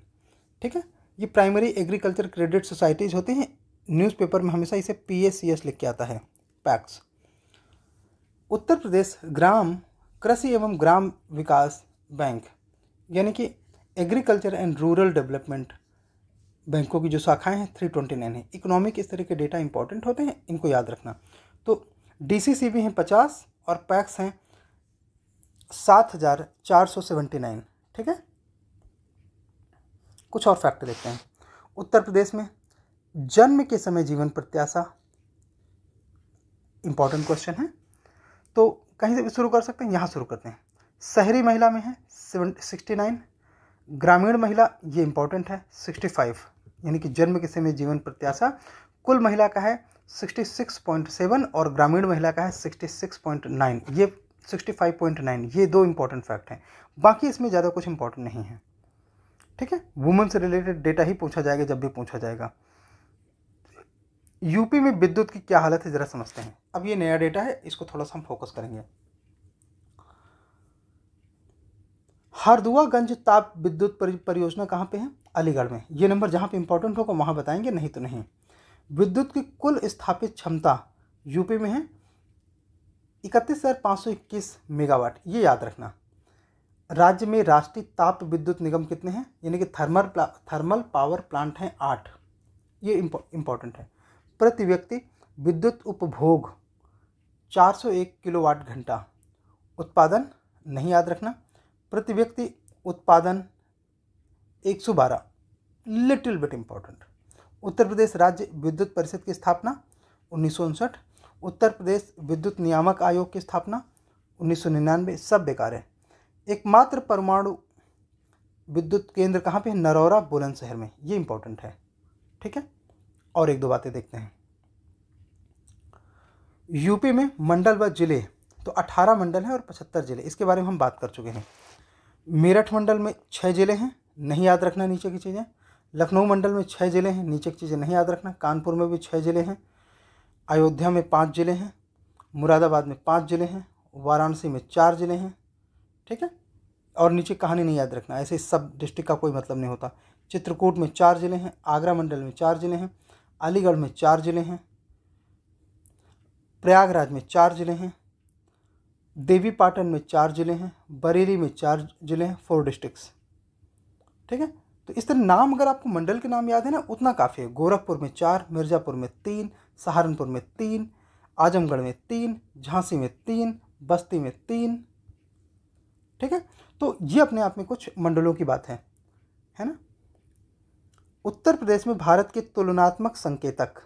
ठीक है ये प्राइमरी एग्रीकल्चर क्रेडिट सोसाइटीज़ होती हैं न्यूज़पेपर में हमेशा इसे पी एस सी एस लिख के आता है पैक्स उत्तर प्रदेश ग्राम कृषि एवं ग्राम विकास बैंक यानी कि एग्रीकल्चर एंड रूरल डेवलपमेंट बैंकों की जो शाखाएं हैं थ्री ट्वेंटी नाइन है इकोनॉमिक इस तरह के डेटा इंपॉर्टेंट होते हैं इनको याद रखना तो डी सी सी भी हैं पचास और पैक्स हैं सात हज़ार चार सौ सेवेंटी नाइन ठीक है कुछ और फैक्ट देखते हैं उत्तर प्रदेश में जन्म के समय जीवन प्रत्याशा इंपॉर्टेंट क्वेश्चन है तो कहीं से भी शुरू कर सकते हैं यहाँ शुरू करते हैं शहरी महिला में है सिक्सटी नाइन ग्रामीण महिला ये इंपॉर्टेंट है सिक्सटी फाइव यानी कि जन्म के समय जीवन प्रत्याशा कुल महिला का है सिक्सटी सिक्स पॉइंट सेवन और ग्रामीण महिला का है सिक्सटी सिक्स पॉइंट नाइन ये सिक्सटी फाइव पॉइंट नाइन ये दो इंपॉर्टेंट फैक्ट हैं बाकी इसमें ज़्यादा कुछ इंपॉर्टेंट नहीं है ठीक है वुमेन से रिलेटेड डेटा ही पूछा जाएगा जब भी पूछा जाएगा यूपी में विद्युत की क्या हालत है ज़रा समझते हैं अब ये नया डेटा है इसको थोड़ा सा हम फोकस करेंगे हरदुआगंज ताप विद्युत परियोजना कहाँ पे है अलीगढ़ में ये नंबर जहाँ पे इंपॉर्टेंट होगा वहाँ बताएंगे नहीं तो नहीं विद्युत की कुल स्थापित क्षमता यूपी में है इकतीस हज़ार पाँच सौ इक्कीस मेगावाट ये याद रखना राज्य में राष्ट्रीय ताप विद्युत निगम कितने हैं यानी कि थर्मल प्ला थर्मल पावर प्लांट हैं आठ ये इम्पोर्टेंट है प्रति व्यक्ति विद्युत उपभोग चार सौ एक किलोवाट घंटा उत्पादन नहीं याद रखना प्रति व्यक्ति उत्पादन 112 little bit important Uttar Pradesh Rajya Vidyut परिषद की स्थापना उन्नीस उत्तर प्रदेश विद्युत नियामक आयोग की स्थापना उन्नीस सब बेकार है एकमात्र परमाणु विद्युत केंद्र कहाँ पे है नरौरा बुलंदशहर में ये इम्पोर्टेंट है ठीक है और एक दो बातें देखते हैं यूपी में मंडल व जिले तो 18 मंडल हैं और 75 जिले इसके बारे में हम बात कर चुके हैं मेरठ मंडल में छः ज़िले हैं नहीं याद रखना नीचे की चीज़ें लखनऊ मंडल में छः ज़िले हैं नीचे की चीज़ें नहीं याद रखना कानपुर में भी छः ज़िले हैं अयोध्या में पाँच ज़िले हैं मुरादाबाद में पाँच ज़िले हैं वाराणसी में चार ज़िले हैं ठीक है और नीचे कहानी नहीं याद रखना ऐसे सब डिस्ट्रिक्ट का कोई मतलब नहीं होता चित्रकूट में चार ज़िले हैं आगरा मंडल में चार ज़िले हैं अलीगढ़ में चार ज़िले हैं प्रयागराज में चार ज़िले हैं देवी पाटन में चार ज़िले हैं बरेली में चार ज़िले हैं फोर डिस्ट्रिक्स ठीक है तो इस तरह नाम अगर आपको मंडल के नाम याद है ना उतना काफ़ी है गोरखपुर में चार मिर्ज़ापुर में तीन सहारनपुर में तीन आजमगढ़ में तीन झांसी में तीन बस्ती में तीन ठीक है तो ये अपने आप में कुछ मंडलों की बात है है ना उत्तर प्रदेश में भारत के तुलनात्मक संकेतक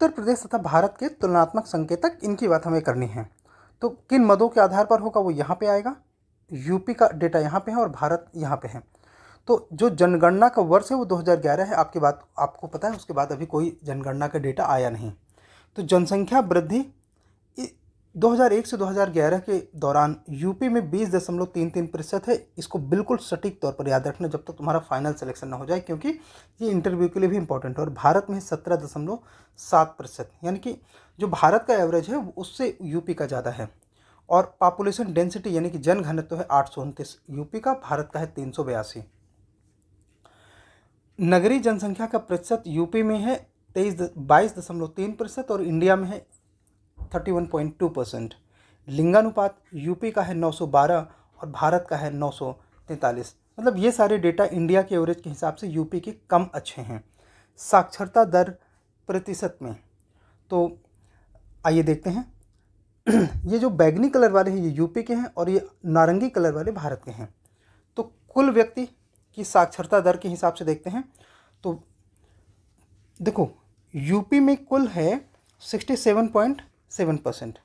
उत्तर प्रदेश तथा भारत के तुलनात्मक संकेतक इनकी बात हमें करनी है तो किन मदों के आधार पर होगा वो यहाँ पे आएगा यूपी का डेटा यहाँ पे है और भारत यहाँ पे है तो जो जनगणना का वर्ष है वो 2011 है आपकी बात आपको पता है उसके बाद अभी कोई जनगणना का डेटा आया नहीं तो जनसंख्या वृद्धि 2001 से 2011 के दौरान यूपी में बीस दशमलव तीन तीन प्रतिशत है इसको बिल्कुल सटीक तौर पर याद रखना जब तक तो तुम्हारा फाइनल सिलेक्शन ना हो जाए क्योंकि ये इंटरव्यू के लिए भी इंपॉर्टेंट है और भारत में सत्रह दशमलव सात प्रतिशत यानी कि जो भारत का एवरेज है उससे यूपी का ज़्यादा है और पॉपुलेशन डेंसिटी यानी कि जन घनत्व है आठ सौ उनतीस यूपी का भारत का है तीन सौ बयासी नगरीय जनसंख्या का प्रतिशत यूपी में है तेईस बाईस दशमलव तीन प्रतिशत और इंडिया में है 31.2 परसेंट लिंगानुपात यूपी का है 912 और भारत का है तैंतालीस मतलब ये सारे डेटा इंडिया के एवरेज के हिसाब से यूपी के कम अच्छे हैं साक्षरता दर प्रतिशत में तो आइए देखते हैं ये जो बैगनी कलर वाले हैं ये यूपी के हैं और ये नारंगी कलर वाले भारत के हैं तो कुल व्यक्ति की साक्षरता दर के हिसाब से देखते हैं तो देखो यूपी में कुल है sixty seven point seven percent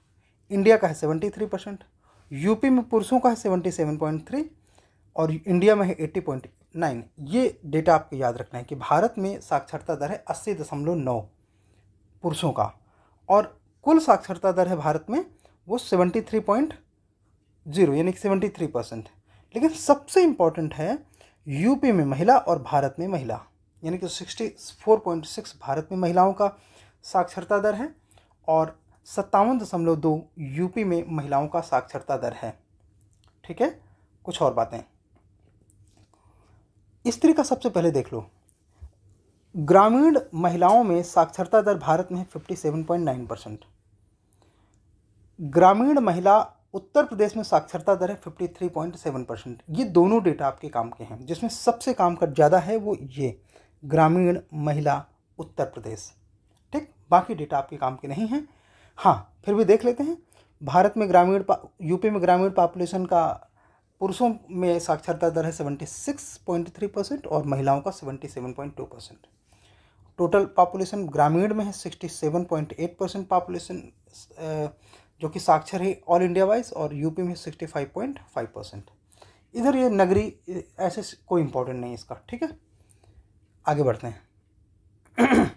India का है सेवेंटी थ्री परसेंट यूपी में पुरुषों का है सेवेंटी सेवन पॉइंट थ्री और इंडिया में है एट्टी पॉइंट नाइन ये डेटा आपको याद रखना है कि भारत में साक्षरता दर है अस्सी दशमलव नौ पुरुषों का और कुल साक्षरता दर है भारत में वो सेवेंटी थ्री पॉइंट जीरो यानी कि सेवेंटी थ्री परसेंट लेकिन सबसे इम्पॉर्टेंट है यूपी में महिला और भारत में महिला यानी कि sixty four point six Bharat में महिलाओं का साक्षरता दर है और सत्तावन दशमलव दो यूपी में महिलाओं का साक्षरता दर है ठीक है कुछ और बातें स्त्री का सबसे पहले देख लो ग्रामीण महिलाओं में साक्षरता दर भारत में fifty seven point nine percent ग्रामीण महिला उत्तर प्रदेश में साक्षरता दर है fifty three point seven percent ये दोनों डेटा आपके काम के हैं जिसमें सबसे काम कर ज़्यादा है वो ये ग्रामीण महिला उत्तर प्रदेश ठीक बाकी डेटा आपके काम के नहीं हैं हाँ फिर भी देख लेते हैं भारत में ग्रामीण यूपी में ग्रामीण पॉपुलेशन का पुरुषों में साक्षरता दर है seventy six point three percent और महिलाओं का seventy seven point two percent total population ग्रामीण में है sixty seven point eight percent population जो कि साक्षर है ऑल इंडिया वाइज और यूपी में sixty five point five percent इधर ये नगरी ऐसे कोई इम्पोर्टेंट नहीं है इसका ठीक है आगे बढ़ते हैं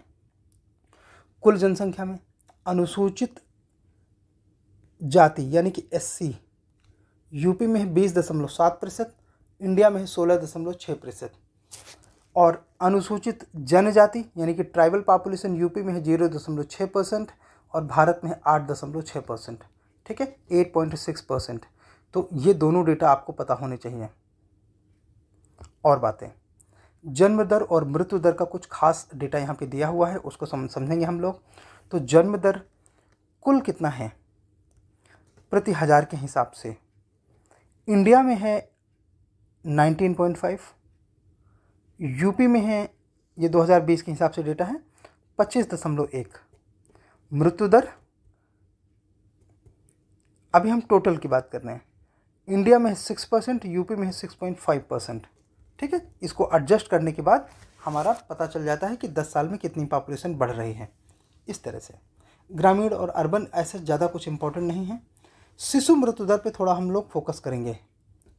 कुल जनसंख्या में अनुसूचित जाति यानी कि एससी यूपी में है बीस दशमलव सात प्रतिशत इंडिया में है सोलह दशमलव छः प्रतिशत और अनुसूचित जनजाति यानी कि ट्राइबल पॉपुलेशन यूपी में है जीरो दशमलव छः परसेंट और भारत में है आठ दशमलव छः परसेंट ठीक है एट पॉइंट सिक्स परसेंट तो ये दोनों डेटा आपको पता होने चाहिए और बातें जन्म दर और मृत्यु दर का कुछ खास डेटा यहाँ पे दिया हुआ है उसको समझेंगे हम लोग तो जन्म दर कुल कितना है प्रति हज़ार के हिसाब से इंडिया में है 19.5 यूपी में है ये 2020 के हिसाब से डेटा है 25.1 मृत्यु दर अभी हम टोटल की बात कर रहे हैं इंडिया में है सिक्स परसेंट यूपी में है सिक्स पॉइंट फाइव परसेंट ठीक है इसको एडजस्ट करने के बाद हमारा पता चल जाता है कि दस साल में कितनी पॉपुलेशन बढ़ रही है इस तरह से ग्रामीण और अर्बन ऐसे ज़्यादा कुछ इम्पोर्टेंट नहीं है शिशु मृत्यु दर पर थोड़ा हम लोग फोकस करेंगे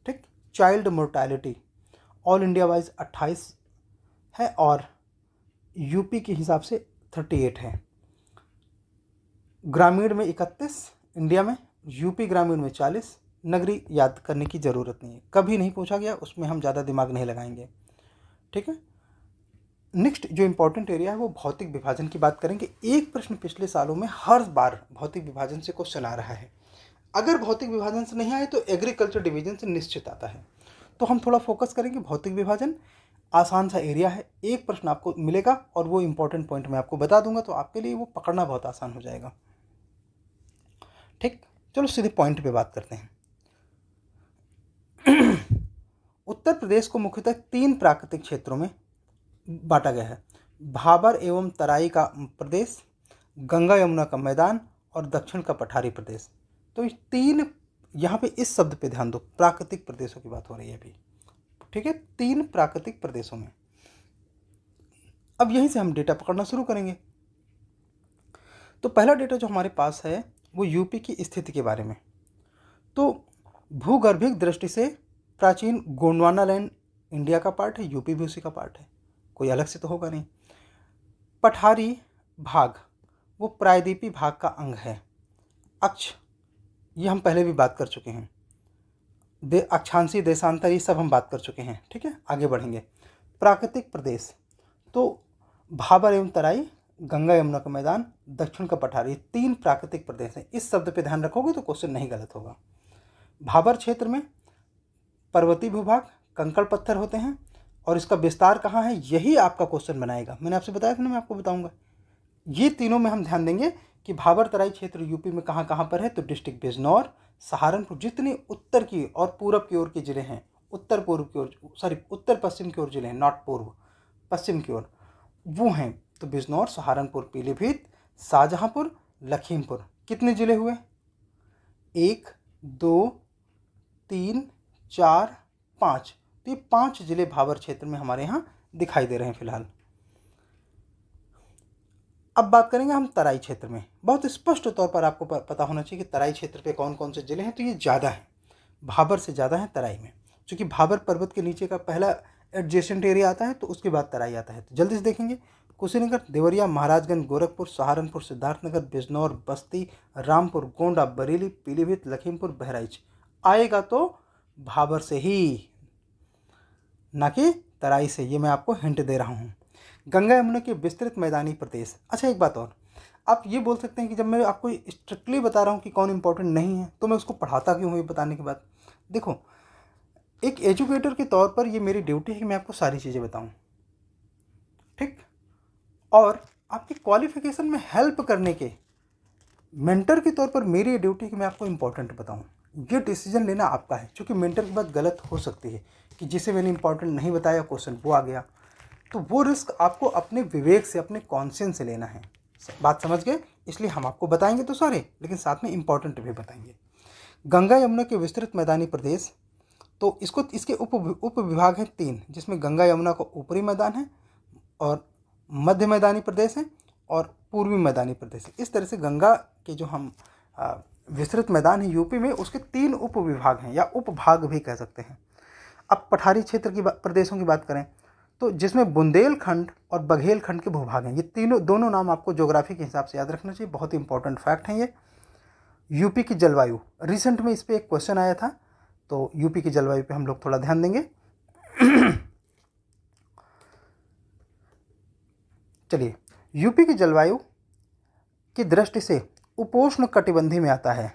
ठीक child mortality all India wise अट्ठाईस है और यूपी के हिसाब से थर्टी एट है ग्रामीण में इकतीस इंडिया में यूपी ग्रामीण में चालीस नगरी याद करने की ज़रूरत नहीं है कभी नहीं पूछा गया उसमें हम ज़्यादा दिमाग नहीं लगाएंगे ठीक है नेक्स्ट जो इम्पोर्टेंट एरिया है वो भौतिक विभाजन की बात करेंगे एक प्रश्न पिछले सालों में हर बार भौतिक विभाजन से क्वेश्चन आ रहा है अगर भौतिक विभाजन से नहीं आए तो एग्रीकल्चर डिवीजन से निश्चित आता है तो हम थोड़ा फोकस करेंगे भौतिक विभाजन आसान सा एरिया है एक प्रश्न आपको मिलेगा और वो इम्पोर्टेंट पॉइंट मैं आपको बता दूंगा तो आपके लिए वो पकड़ना बहुत आसान हो जाएगा ठीक चलो सीधे पॉइंट पे बात करते हैं उत्तर प्रदेश को मुख्यतः तीन प्राकृतिक क्षेत्रों में बांटा गया है भाबर एवं तराई का प्रदेश गंगा यमुना का मैदान और दक्षिण का पठारी प्रदेश तो इस तीन यहाँ पे इस शब्द पे ध्यान दो प्राकृतिक प्रदेशों की बात हो रही है अभी ठीक है तीन प्राकृतिक प्रदेशों में अब यहीं से हम डेटा पकड़ना शुरू करेंगे तो पहला डेटा जो हमारे पास है वो यूपी की स्थिति के बारे में तो भूगर्भिक दृष्टि से प्राचीन गोंडवाना लैंड इंडिया का पार्ट है यूपी भी उसी का पार्ट है कोई अलग से तो होगा नहीं पठारी भाग वो प्रायद्वीपी भाग का अंग है अक्ष ये हम पहले भी बात कर चुके हैं दे अक्षांशी देशांतर ये सब हम बात कर चुके हैं ठीक है आगे बढ़ेंगे प्राकृतिक प्रदेश तो भाबर एवं तराई गंगा यमुना का मैदान दक्षिण का पठार ये तीन प्राकृतिक प्रदेश हैं इस शब्द पे ध्यान रखोगे तो क्वेश्चन नहीं गलत होगा भाबर क्षेत्र में पर्वतीय भूभाग कंकड़ पत्थर होते हैं और इसका विस्तार कहाँ है यही आपका क्वेश्चन बनाएगा मैंने आपसे बताया था ना मैं आपको बताऊँगा ये तीनों में हम ध्यान देंगे कि भाबर तराई क्षेत्र यूपी में कहाँ कहाँ पर है तो डिस्ट्रिक्ट बिजनौर सहारनपुर जितने उत्तर की और पूरब की ओर के ज़िले हैं उत्तर पूर्व की ओर सॉरी उत्तर पश्चिम की ओर ज़िले हैं नॉर्थ पूर्व पश्चिम की ओर वो हैं तो बिजनौर सहारनपुर पीलीभीत शाहजहाँपुर लखीमपुर कितने ज़िले हुए एक दो तीन चार पाँच तो ये पांच ज़िले भावर क्षेत्र में हमारे यहाँ दिखाई दे रहे हैं फिलहाल अब बात करेंगे हम तराई क्षेत्र में बहुत स्पष्ट तौर पर आपको पता होना चाहिए कि तराई क्षेत्र पे कौन कौन से ज़िले हैं तो ये ज़्यादा है भाबर से ज़्यादा है तराई में चूँकि भाबर पर्वत के नीचे का पहला एडजेसेंट एरिया आता है तो उसके बाद तराई आता है तो जल्दी से देखेंगे कुशीनगर देवरिया महाराजगंज गोरखपुर सहारनपुर सिद्धार्थनगर बिजनौर बस्ती रामपुर गोंडा बरेली पीलीभीत लखीमपुर बहराइच आएगा तो भाबर से ही ना कि तराई से ये मैं आपको हिंट दे रहा हूँ गंगा यमुना के विस्तृत मैदानी प्रदेश अच्छा एक बात और आप ये बोल सकते हैं कि जब मैं आपको स्ट्रिक्टली बता रहा हूँ कि कौन इम्पोर्टेंट नहीं है तो मैं उसको पढ़ाता क्यों हूँ ये बताने के बाद देखो एक एजुकेटर के तौर पर ये मेरी ड्यूटी है कि मैं आपको सारी चीज़ें बताऊँ ठीक और आपकी क्वालिफिकेशन में हेल्प करने के मेंटर के तौर पर मेरी ड्यूटी है कि मैं आपको इम्पोर्टेंट बताऊँ ये डिसीजन लेना आपका है क्योंकि मेंटर की बात गलत हो सकती है कि जिसे मैंने इंपॉर्टेंट नहीं बताया क्वेश्चन वो आ गया तो वो रिस्क आपको अपने विवेक से अपने कॉन्शियस से लेना है बात समझ गए इसलिए हम आपको बताएंगे तो सारे लेकिन साथ में इंपॉर्टेंट भी बताएंगे गंगा यमुना के विस्तृत मैदानी प्रदेश तो इसको इसके उप उप विभाग हैं तीन जिसमें गंगा यमुना का ऊपरी मैदान है और मध्य मैदानी प्रदेश है और पूर्वी मैदानी प्रदेश है इस तरह से गंगा के जो हम विस्तृत मैदान है यूपी में उसके तीन उप विभाग हैं या उपभाग भी कह सकते हैं अब पठारी क्षेत्र की प्रदेशों की बात करें तो जिसमें बुंदेलखंड और बघेलखंड के भूभाग हैं ये तीनों दोनों नाम आपको ज्योग्राफी के हिसाब से याद रखना चाहिए बहुत ही इंपॉर्टेंट फैक्ट हैं ये यूपी की जलवायु रिसेंट में इस पर एक क्वेश्चन आया था तो यूपी की जलवायु पे हम लोग थोड़ा ध्यान देंगे चलिए यूपी की जलवायु की दृष्टि से उपोष्ण कटिबंधी में आता है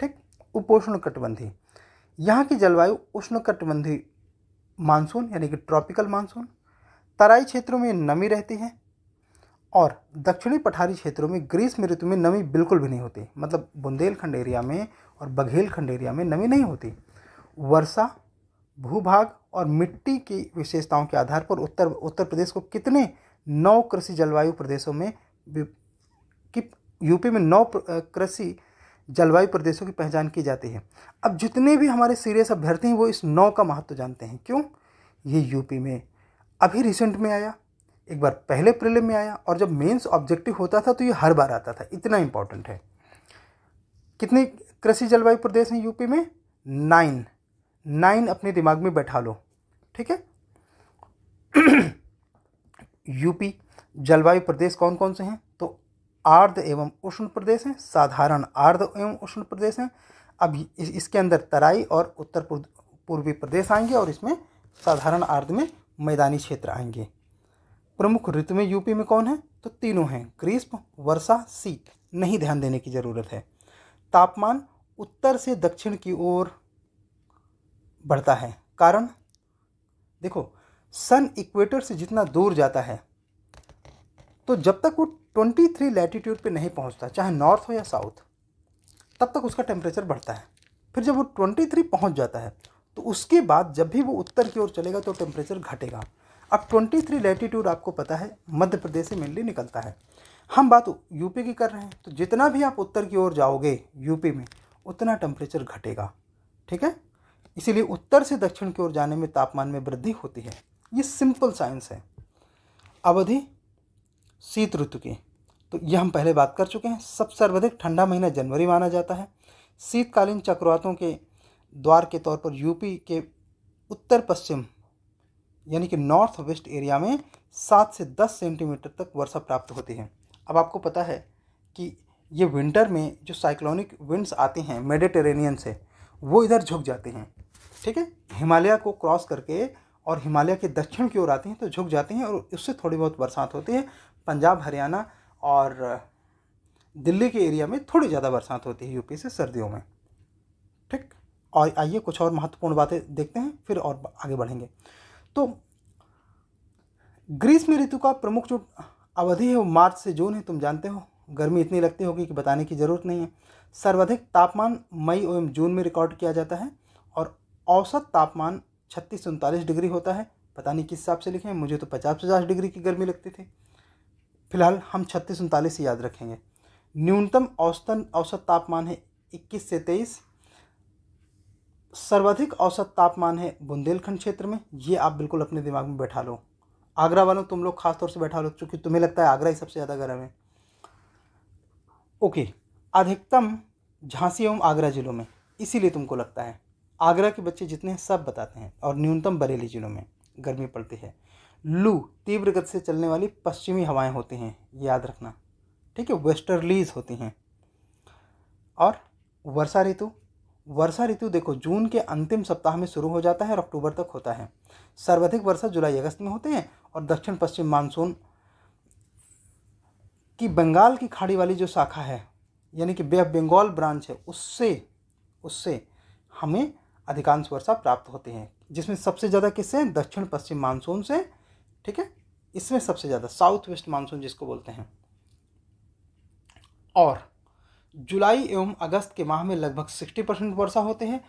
ठीक उपोष्ण कटिबंधी यहाँ की जलवायु उष्णकटिबंधीय मानसून यानी कि ट्रॉपिकल मानसून तराई क्षेत्रों में नमी रहती है और दक्षिणी पठारी क्षेत्रों में ग्रीष्म ऋतु में नमी बिल्कुल भी नहीं होती मतलब बुंदेलखंड एरिया में और बघेलखंड एरिया में नमी नहीं होती वर्षा भूभाग और मिट्टी की विशेषताओं के आधार पर उत्तर उत्तर प्रदेश को कितने नौ कृषि जलवायु प्रदेशों में कि यूपी में नौ कृषि जलवायु प्रदेशों की पहचान की जाती है अब जितने भी हमारे सीरियस अभ्यर्थी हैं वो इस नौ का महत्व जानते हैं क्यों ये यूपी में अभी रिसेंट में आया एक बार पहले प्रिलिम में आया और जब मेंस ऑब्जेक्टिव होता था तो ये हर बार आता था इतना इंपॉर्टेंट है कितने कृषि जलवायु प्रदेश हैं यूपी में नाइन नाइन अपने दिमाग में बैठा लो ठीक है यूपी जलवायु प्रदेश कौन कौन से हैं आर्द्र एवं उष्ण प्रदेश हैं साधारण आर्द्र एवं उष्ण प्रदेश हैं अब इसके अंदर तराई और उत्तर पूर्वी प्रदेश आएंगे और इसमें साधारण आर्द्र में मैदानी क्षेत्र आएंगे प्रमुख ऋतु में यूपी में कौन है तो तीनों हैं ग्रीष्म वर्षा शीत नहीं ध्यान देने की ज़रूरत है तापमान उत्तर से दक्षिण की ओर बढ़ता है कारण देखो सन इक्वेटर से जितना दूर जाता है तो जब तक वो ट्वेंटी थ्री लेटीट्यूड पर नहीं पहुँचता चाहे नॉर्थ हो या साउथ तब तक उसका टेम्परेचर बढ़ता है फिर जब वो ट्वेंटी थ्री पहुँच जाता है तो उसके बाद जब भी वो उत्तर की ओर चलेगा तो टेम्परेचर घटेगा अब ट्वेंटी थ्री लैटीट्यूड आपको पता है मध्य प्रदेश से मेनली निकलता है हम बात यूपी की कर रहे हैं तो जितना भी आप उत्तर की ओर जाओगे यूपी में उतना टेम्परेचर घटेगा ठीक है इसीलिए उत्तर से दक्षिण की ओर जाने में तापमान में वृद्धि होती है ये सिंपल साइंस है अवधि शीत ऋतु की तो यह हम पहले बात कर चुके हैं सबसे सर्वाधिक ठंडा महीना जनवरी माना जाता है शीतकालीन चक्रवातों के द्वार के तौर पर यूपी के उत्तर पश्चिम यानी कि नॉर्थ वेस्ट एरिया में सात से दस सेंटीमीटर तक वर्षा प्राप्त होती है अब आपको पता है कि ये विंटर में जो साइक्लोनिक विंड्स आते हैं मेडिटेरेनियन से वो इधर झुक जाते हैं ठीक है हिमालय को क्रॉस करके और हिमालय के दक्षिण की ओर आते हैं तो झुक जाते हैं और उससे थोड़ी बहुत बरसात होती है पंजाब हरियाणा और दिल्ली के एरिया में थोड़ी ज़्यादा बरसात होती है यूपी से सर्दियों में ठीक और आइए कुछ और महत्वपूर्ण बातें देखते हैं फिर और आगे बढ़ेंगे तो ग्रीष्म ऋतु का प्रमुख जो अवधि है वो मार्च से जून है तुम जानते हो गर्मी इतनी लगती होगी कि बताने की ज़रूरत नहीं है सर्वाधिक तापमान मई एवं जून में रिकॉर्ड किया जाता है और औसत तापमान छत्तीस उनतालीस डिग्री होता है पता नहीं किस हिसाब से लिखे हैं मुझे तो पचास पचास डिग्री की गर्मी लगती थी फिलहाल हम छत्तीस उनतालीस याद रखेंगे न्यूनतम औसतन औसत तापमान है इक्कीस से तेईस सर्वाधिक औसत तापमान है बुंदेलखंड क्षेत्र में ये आप बिल्कुल अपने दिमाग में बैठा लो आगरा वालों तुम लोग खासतौर से बैठा लो क्योंकि तुम्हें लगता है आगरा ही सबसे ज़्यादा गर्म है ओके अधिकतम झांसी एवं आगरा ज़िलों में इसीलिए तुमको लगता है आगरा के बच्चे जितने हैं सब बताते हैं और न्यूनतम बरेली ज़िलों में गर्मी पड़ती है लू तीव्र गति से चलने वाली पश्चिमी हवाएं होती हैं याद रखना ठीक है वेस्टर्लीज होती हैं और वर्षा ऋतु वर्षा ऋतु देखो जून के अंतिम सप्ताह में शुरू हो जाता है और अक्टूबर तक होता है सर्वाधिक वर्षा जुलाई अगस्त में होते हैं और दक्षिण पश्चिम मानसून की बंगाल की खाड़ी वाली जो शाखा है यानी कि बे ऑफ बंगाल ब्रांच है उससे उससे हमें अधिकांश वर्षा प्राप्त होती है जिसमें सबसे ज़्यादा किससे दक्षिण पश्चिम मानसून से ठीक है इसमें सबसे ज़्यादा साउथ वेस्ट मानसून जिसको बोलते हैं और जुलाई एवं अगस्त के माह में लगभग सिक्सटी परसेंट वर्षा होते हैं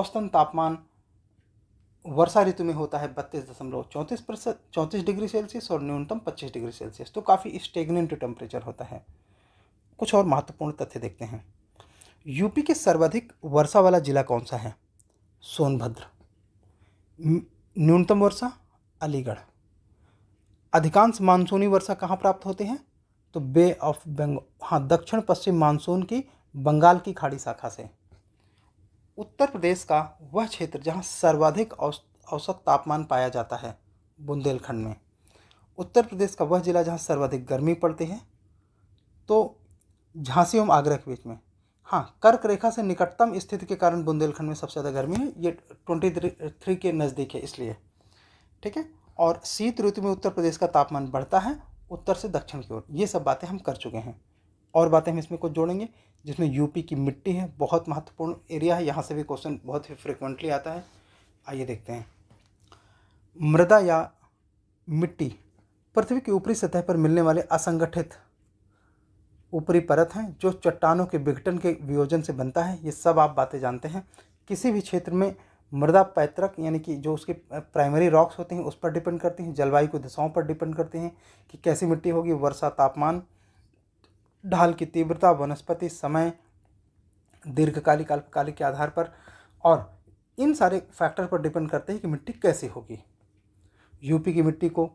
औसतन तापमान वर्षा ऋतु में होता है बत्तीस दशमलव चौंतीस परसेंट चौंतीस डिग्री सेल्सियस और न्यूनतम पच्चीस डिग्री सेल्सियस तो काफ़ी स्टेगनेंट टेम्परेचर होता है कुछ और महत्वपूर्ण तथ्य देखते हैं यूपी के सर्वाधिक वर्षा वाला जिला कौन सा है सोनभद्र न्यूनतम वर्षा अलीगढ़ अधिकांश मानसूनी वर्षा कहाँ प्राप्त होते हैं तो बे ऑफ बंग हाँ दक्षिण पश्चिम मानसून की बंगाल की खाड़ी शाखा से उत्तर प्रदेश का वह क्षेत्र जहाँ सर्वाधिक औसत तापमान पाया जाता है बुंदेलखंड में उत्तर प्रदेश का वह जिला जहाँ सर्वाधिक गर्मी पड़ती है तो झांसी एवं आगरा के बीच में हाँ कर्क रेखा से निकटतम स्थिति के कारण बुंदेलखंड में सबसे ज़्यादा गर्मी है ये ट्वेंटी थ्री के नज़दीक है इसलिए ठीक है और शीत ऋतु में उत्तर प्रदेश का तापमान बढ़ता है उत्तर से दक्षिण की ओर ये सब बातें हम कर चुके हैं और बातें हम इसमें कुछ जोड़ेंगे जिसमें यूपी की मिट्टी है बहुत महत्वपूर्ण एरिया है यहाँ से भी क्वेश्चन बहुत ही फ्रिक्वेंटली आता है आइए देखते हैं मृदा या मिट्टी पृथ्वी की ऊपरी सतह पर मिलने वाले असंगठित ऊपरी परत हैं जो चट्टानों के विघटन के वियोजन से बनता है ये सब आप बातें जानते हैं किसी भी क्षेत्र में मृदा पैतृक यानी कि जो उसके प्राइमरी रॉक्स होते हैं उस पर डिपेंड करते हैं जलवायु की दिशाओं पर डिपेंड करते हैं कि कैसी मिट्टी होगी वर्षा तापमान ढाल की तीव्रता वनस्पति समय दीर्घकालिक अल्पकालिक के आधार पर और इन सारे फैक्टर पर डिपेंड करते हैं कि मिट्टी कैसी होगी यूपी की मिट्टी को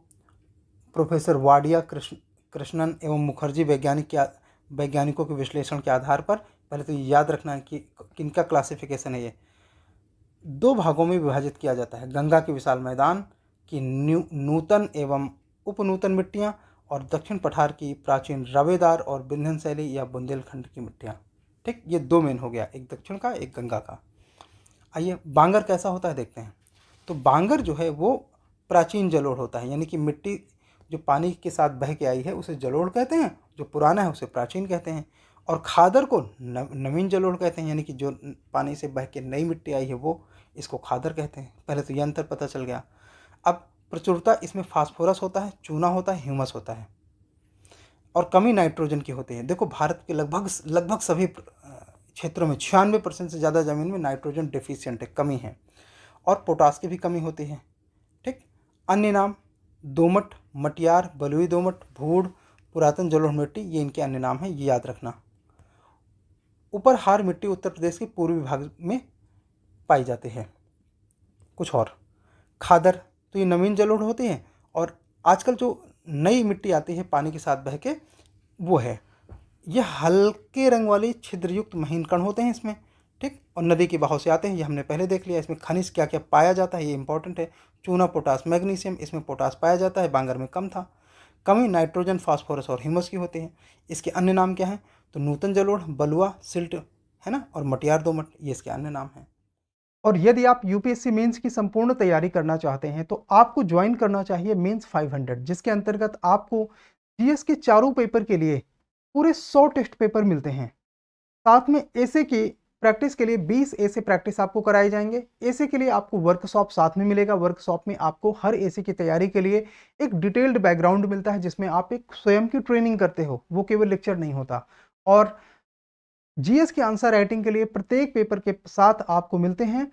प्रोफेसर वाडिया कृष्ण कृष्णन एवं मुखर्जी वैज्ञानिक के वैज्ञानिकों के विश्लेषण के आधार पर पहले तो याद रखना है कि किनका क्लासिफिकेशन है ये दो भागों में विभाजित किया जाता है गंगा के विशाल मैदान की नूतन एवं उपनूतन मिट्टियाँ और दक्षिण पठार की प्राचीन रवेदार और बिंधन शैली या बुंदेलखंड की मिट्टियाँ ठीक ये दो मेन हो गया एक दक्षिण का एक गंगा का आइए बांगर कैसा होता है देखते हैं तो बांगर जो है वो प्राचीन जलोढ़ होता है यानी कि मिट्टी जो पानी के साथ बह के आई है उसे जलोढ़ कहते हैं जो पुराना है उसे प्राचीन कहते हैं और खादर को नवीन जलोढ़ कहते हैं यानी कि जो पानी से बह के नई मिट्टी आई है वो इसको खादर कहते हैं पहले तो ये अंतर पता चल गया अब प्रचुरता इसमें फास्फोरस होता है चूना होता है ह्यूमस होता है और कमी नाइट्रोजन की होती है देखो भारत के लगभग लगभग सभी क्षेत्रों में छियानवे परसेंट से ज़्यादा ज़मीन में नाइट्रोजन डिफिशियंट है कमी है और पोटास की भी कमी होती है ठीक अन्य नाम दोमट मटियार बलुई दोमट भूड पुरातन जलोढ़ मिट्टी ये इनके अन्य नाम हैं ये याद रखना ऊपर हार मिट्टी उत्तर प्रदेश के पूर्वी भाग में पाए जाते हैं कुछ और खादर तो ये नवीन जलोढ़ होते हैं और आजकल जो नई मिट्टी आती है पानी के साथ बह के वो है यह हल्के रंग वाले छिद्रयुक्त महीन कण होते हैं इसमें ठीक और नदी के बहाव से आते हैं ये हमने पहले देख लिया इसमें खनिज क्या क्या पाया जाता है ये इंपॉर्टेंट है चूना पोटास मैग्नीशियम इसमें पोटास पाया जाता है बांगर में कम था कमी नाइट्रोजन फास्फोरस और ह्यूमस की होते हैं इसके अन्य नाम क्या हैं तो नूतन जलोढ़ बलुआ सिल्ट है ना और मटियार दोमट ये इसके अन्य नाम हैं और यदि आप यूपीएससी मेंस की संपूर्ण तैयारी करना चाहते हैं तो आपको ज्वाइन करना चाहिए मेंस 500 जिसके अंतर्गत आपको जीएस के चारों पेपर के लिए पूरे 100 टेस्ट पेपर मिलते हैं साथ में ऐसे की प्रैक्टिस के लिए 20 ऐसे प्रैक्टिस आपको कराए जाएंगे ऐसे के लिए आपको वर्कशॉप साथ में मिलेगा वर्कशॉप में आपको हर ऐसे की तैयारी के लिए एक डिटेल्ड बैकग्राउंड मिलता है जिसमें आप एक स्वयं की ट्रेनिंग करते हो वो केवल लेक्चर नहीं होता और जीएस के आंसर राइटिंग के लिए प्रत्येक पेपर के साथ आपको मिलते हैं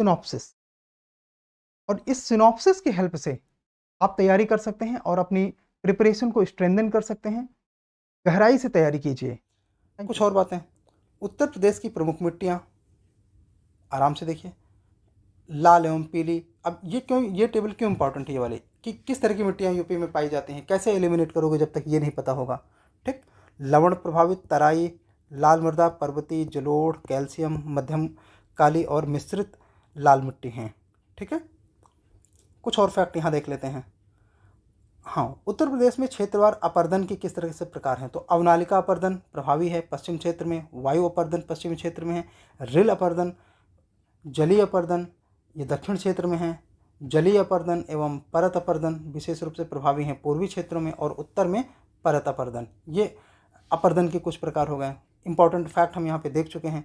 सिनॉप्सिस और इस सिनॉप्सिस की हेल्प से आप तैयारी कर सकते हैं और अपनी प्रिपरेशन को स्ट्रेंदन कर सकते हैं गहराई से तैयारी कीजिए कुछ और बातें उत्तर प्रदेश की प्रमुख मिट्टियाँ आराम से देखिए लाल एवं पीली अब ये क्यों ये टेबल क्यों इंपॉर्टेंट है ये वाली कि किस तरह की मिट्टियाँ यूपी में पाई जाती हैं कैसे एलिमिनेट करोगे जब तक ये नहीं पता होगा ठीक लवण प्रभावित तराई लाल मृदा पर्वती जलोढ़ कैल्शियम मध्यम काली और मिश्रित लाल मिट्टी हैं ठीक है कुछ और फैक्ट यहाँ देख लेते हैं हाँ उत्तर प्रदेश में क्षेत्रवार अपर्दन के किस तरह से प्रकार हैं तो अवनालिका अपर्दन प्रभावी है पश्चिम क्षेत्र में वायु अपर्दन पश्चिमी क्षेत्र में है रिल अपर्दन जलीय अपर्दन ये दक्षिण क्षेत्र में है जलीय अपर्दन एवं परत अपर्दन विशेष रूप से प्रभावी हैं पूर्वी क्षेत्रों में और उत्तर में परत अपर्दन ये अपर्दन के कुछ प्रकार हो गए इंपॉर्टेंट फैक्ट हम यहाँ पे देख चुके हैं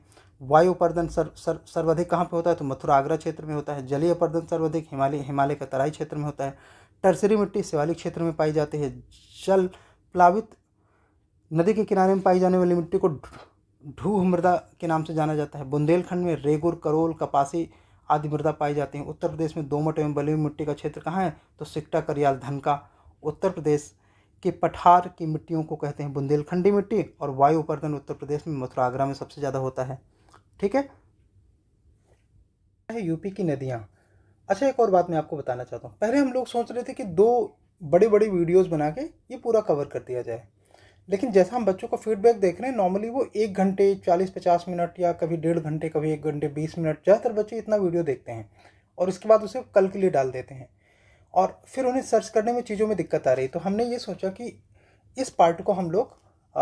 वायु अपर्दन सर, सर, सर्वाधिक कहाँ पे होता है तो मथुरा आगरा क्षेत्र में होता है जलीय अपर्दन सर्वाधिक हिमालय हिमालय का तराई क्षेत्र में होता है टर्सरी मिट्टी शिवालिक क्षेत्र में पाई जाती है जल प्लावित नदी के किनारे में पाई जाने वाली मिट्टी को ढूह मृदा के नाम से जाना जाता है बुंदेलखंड में रेगुर करोल कपासी आदि मृदा पाई जाती हैं उत्तर प्रदेश में दोमट एवं बलुई मिट्टी का क्षेत्र कहाँ है तो सिकटा करियाल धनका उत्तर प्रदेश के पठार की मिट्टियों को कहते हैं बुंदेलखंडी मिट्टी और वायु अपरदन उत्तर प्रदेश में मथुरा आगरा में सबसे ज़्यादा होता है ठीक है यूपी की नदियाँ अच्छा एक और बात मैं आपको बताना चाहता हूँ पहले हम लोग सोच रहे थे कि दो बड़े बड़े वीडियोस बना के ये पूरा कवर कर दिया जाए लेकिन जैसा हम बच्चों को फीडबैक देख रहे हैं नॉर्मली वो एक घंटे चालीस पचास मिनट या कभी डेढ़ घंटे कभी एक घंटे बीस मिनट ज़्यादातर बच्चे इतना वीडियो देखते हैं और उसके बाद उसे कल के लिए डाल देते हैं और फिर उन्हें सर्च करने में चीज़ों में दिक्कत आ रही तो हमने ये सोचा कि इस पार्ट को हम लोग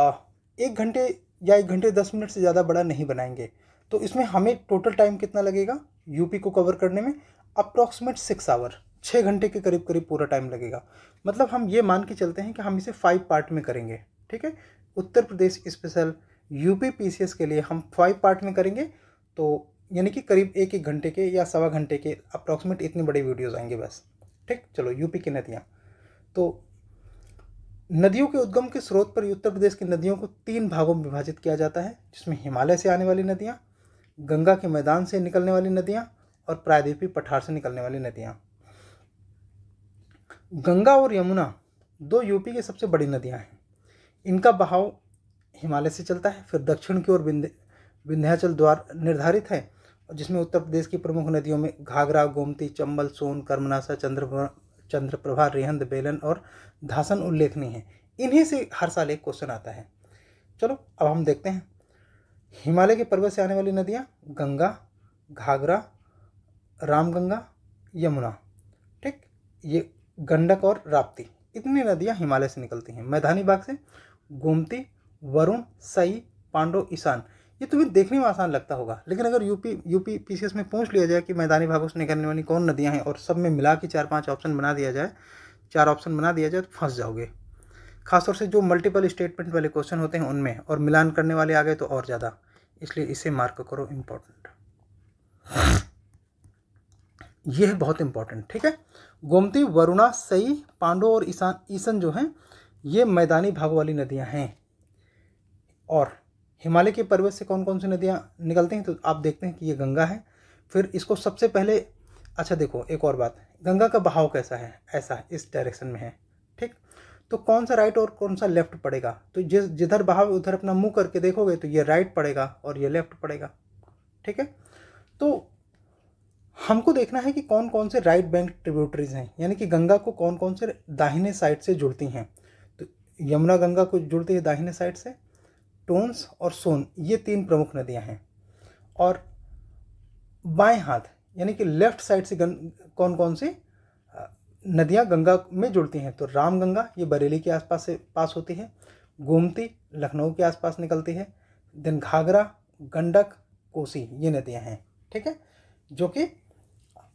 एक घंटे या एक घंटे दस मिनट से ज़्यादा बड़ा नहीं बनाएंगे तो इसमें हमें टोटल टाइम कितना लगेगा यूपी को कवर करने में अप्रॉक्सीमेट सिक्स आवर छः घंटे के करीब करीब पूरा टाइम लगेगा मतलब हम ये मान के चलते हैं कि हम इसे फाइव पार्ट में करेंगे ठीक है Uttar Pradesh special UP PCS के लिए हम फाइव पार्ट में करेंगे तो यानी कि करीब एक एक घंटे के या सवा घंटे के अप्रॉक्सीमेट इतनी बड़े वीडियोज़ आएंगे बस ठीक चलो यूपी की नदियाँ तो नदियों के उद्गम के स्रोत पर उत्तर प्रदेश की नदियों को तीन भागों में विभाजित किया जाता है जिसमें हिमालय से आने वाली नदियाँ गंगा के मैदान से निकलने वाली नदियाँ और प्रायद्वीपी पठार से निकलने वाली नदियाँ गंगा और यमुना दो यूपी की सबसे बड़ी नदियाँ हैं इनका बहाव हिमालय से चलता है फिर दक्षिण की ओर विंध्य विंध्याचल द्वार निर्धारित है जिसमें उत्तर प्रदेश की प्रमुख नदियों में घाघरा गोमती चंबल सोन कर्मनाशा चंद्र चंद्रप्रभा रेहंद बेलन और धासन उल्लेखनीय है इन्हीं से हर साल एक क्वेश्चन आता है चलो अब हम देखते हैं हिमालय के पर्वत से आने वाली नदियाँ गंगा घाघरा रामगंगा यमुना ठीक ये गंडक और राप्ती इतनी नदियाँ हिमालय से निकलती हैं मैदानी भाग से गोमती वरुण सई पांडो ईशान ये तुम्हें देखने में आसान लगता होगा लेकिन अगर यूपी यूपी पीसीएस में पूछ लिया जाए कि मैदानी भागों से निकलने वाली कौन नदियाँ हैं और सब में मिला के चार पाँच ऑप्शन बना दिया जाए चार ऑप्शन बना दिया जाए तो फंस जाओगे खासतौर से जो मल्टीपल स्टेटमेंट वाले क्वेश्चन होते हैं उनमें और मिलान करने वाले आ गए तो और ज़्यादा इसलिए इसे मार्क करो इम्पोर्टेंट यह बहुत इंपॉर्टेंट ठीक है गोमती वरुणा सई पांडो और ईशान ईशन जो हैं ये मैदानी भाग वाली नदियाँ हैं और हिमालय के पर्वत से कौन कौन सी नदियाँ निकलते हैं तो आप देखते हैं कि ये गंगा है फिर इसको सबसे पहले अच्छा देखो एक और बात गंगा का बहाव कैसा है ऐसा इस डायरेक्शन में है ठीक तो कौन सा राइट और कौन सा लेफ्ट पड़ेगा तो जिस जिधर बहाव उधर अपना मुंह करके देखोगे तो ये राइट पड़ेगा और ये लेफ्ट पड़ेगा ठीक है तो हमको देखना है कि कौन कौन से राइट बैंक ट्रिब्यूटरीज हैं यानी कि गंगा को कौन कौन से दाहिने साइड से जुड़ती हैं यमुना गंगा को जुड़ती है दाहिने साइड से टोंस और सोन ये तीन प्रमुख नदियां हैं और बाएं हाथ यानी कि लेफ्ट साइड से गं, कौन कौन सी नदियां गंगा में जुड़ती हैं तो रामगंगा ये बरेली के आसपास से पास होती है गोमती लखनऊ के आसपास निकलती है देन घाघरा गंडक कोसी ये नदियां हैं ठीक है जो कि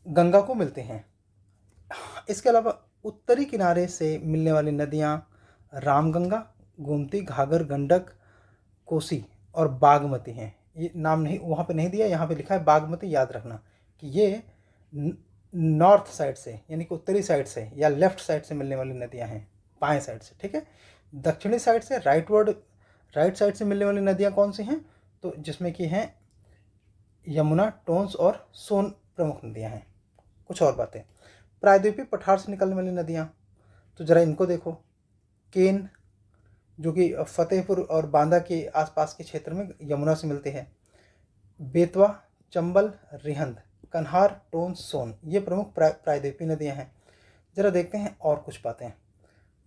गंगा को मिलते हैं इसके अलावा उत्तरी किनारे से मिलने वाली नदियाँ रामगंगा गोमती घाघर गंडक कोसी और बागमती हैं ये नाम नहीं वहाँ पे नहीं दिया यहाँ पे लिखा है बागमती याद रखना कि ये नॉर्थ साइड से यानी कि उत्तरी साइड से या लेफ्ट साइड से मिलने वाली नदियाँ हैं पाएँ साइड से ठीक है दक्षिणी साइड से राइट वर्ड राइट साइड से मिलने वाली नदियाँ कौन सी हैं तो जिसमें कि हैं यमुना टोंस और सोन प्रमुख नदियाँ हैं कुछ और बातें प्रायद्वीपी पठार से निकलने वाली नदियाँ तो ज़रा इनको देखो केन जो कि फतेहपुर और बांदा के आसपास के क्षेत्र में यमुना से मिलते हैं बेतवा चंबल रिहंद कन्हार टोन सोन ये प्रमुख प्रा, प्रायद्वीपीय नदियाँ हैं ज़रा देखते हैं और कुछ पाते हैं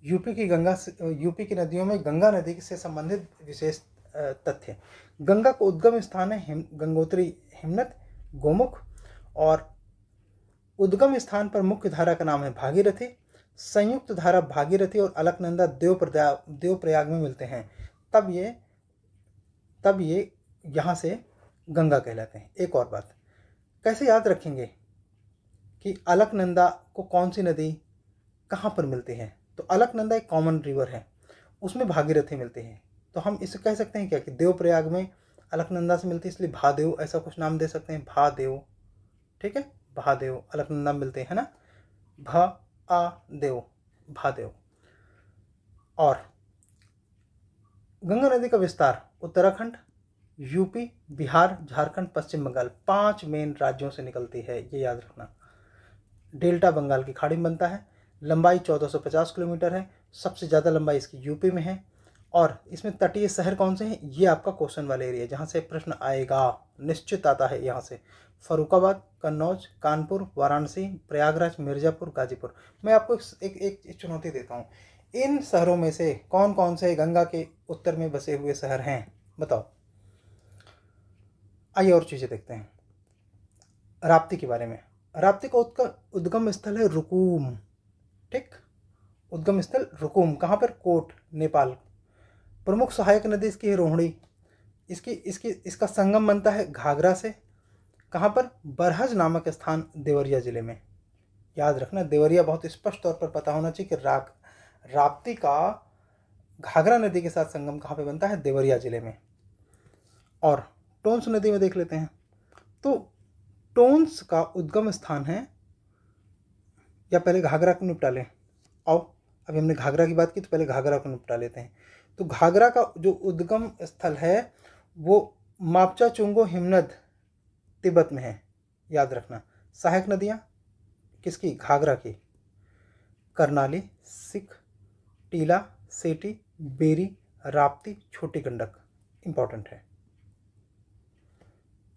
यूपी की गंगा यूपी की नदियों में गंगा नदी से संबंधित विशेष तथ्य गंगा को उद्गम स्थान है हिम, गंगोत्री हिमनत गोमुख और उद्गम स्थान पर मुख्य धारा का नाम है भागीरथी संयुक्त धारा भागीरथी और अलकनंदा देव देवप्रयाग में मिलते हैं तब ये तब ये यहाँ से गंगा कहलाते हैं एक और बात कैसे याद रखेंगे कि अलकनंदा को कौन सी नदी कहाँ पर मिलती है तो अलकनंदा एक कॉमन रिवर है उसमें भागीरथी मिलती है तो हम इसे कह सकते हैं क्या कि देवप्रयाग में अलकनंदा से मिलती है इसलिए भादेव ऐसा कुछ नाम दे सकते हैं भादेव ठीक है भादेव अलकनंदा मिलते हैं ना भा आ देव भादेव और गंगा नदी का विस्तार उत्तराखंड यूपी बिहार झारखंड पश्चिम बंगाल पांच मेन राज्यों से निकलती है ये याद रखना डेल्टा बंगाल की खाड़ी में बनता है लंबाई 1450 किलोमीटर है सबसे ज़्यादा लंबाई इसकी यूपी में है और इसमें तटीय शहर कौन से हैं ये आपका क्वेश्चन वाला एरिया जहाँ से प्रश्न आएगा निश्चित आता है यहाँ से फरुखाबाद कन्नौज कानपुर वाराणसी प्रयागराज मिर्ज़ापुर गाजीपुर मैं आपको एक एक चुनौती देता हूँ इन शहरों में से कौन कौन से गंगा के उत्तर में बसे हुए शहर हैं बताओ आइए और चीज़ें देखते हैं राप्ती के बारे में राप्ती का उत्का उद्गम स्थल है रुकूम ठीक उद्गम स्थल रुकूम कहाँ पर कोट नेपाल प्रमुख सहायक नदी इसकी है रोहिणी इसकी इसकी इसका संगम बनता है घाघरा से कहाँ पर बरहज नामक स्थान देवरिया ज़िले में याद रखना देवरिया बहुत स्पष्ट तौर पर पता होना चाहिए कि राग राप्ती का घाघरा नदी के साथ संगम कहाँ पे बनता है देवरिया ज़िले में और टोंस नदी में देख लेते हैं तो टोंस का उद्गम स्थान है या पहले घाघरा को निपटा लें और अभी हमने घाघरा की बात की तो पहले घाघरा को निपटा लेते हैं तो घाघरा का जो उद्गम स्थल है वो मापचा चुंगो हिमनद तिब्बत में है याद रखना सहायक नदियाँ किसकी घाघरा की करनाली सिख टीला सेटी बेरी राप्ती छोटी गंडक इंपॉर्टेंट है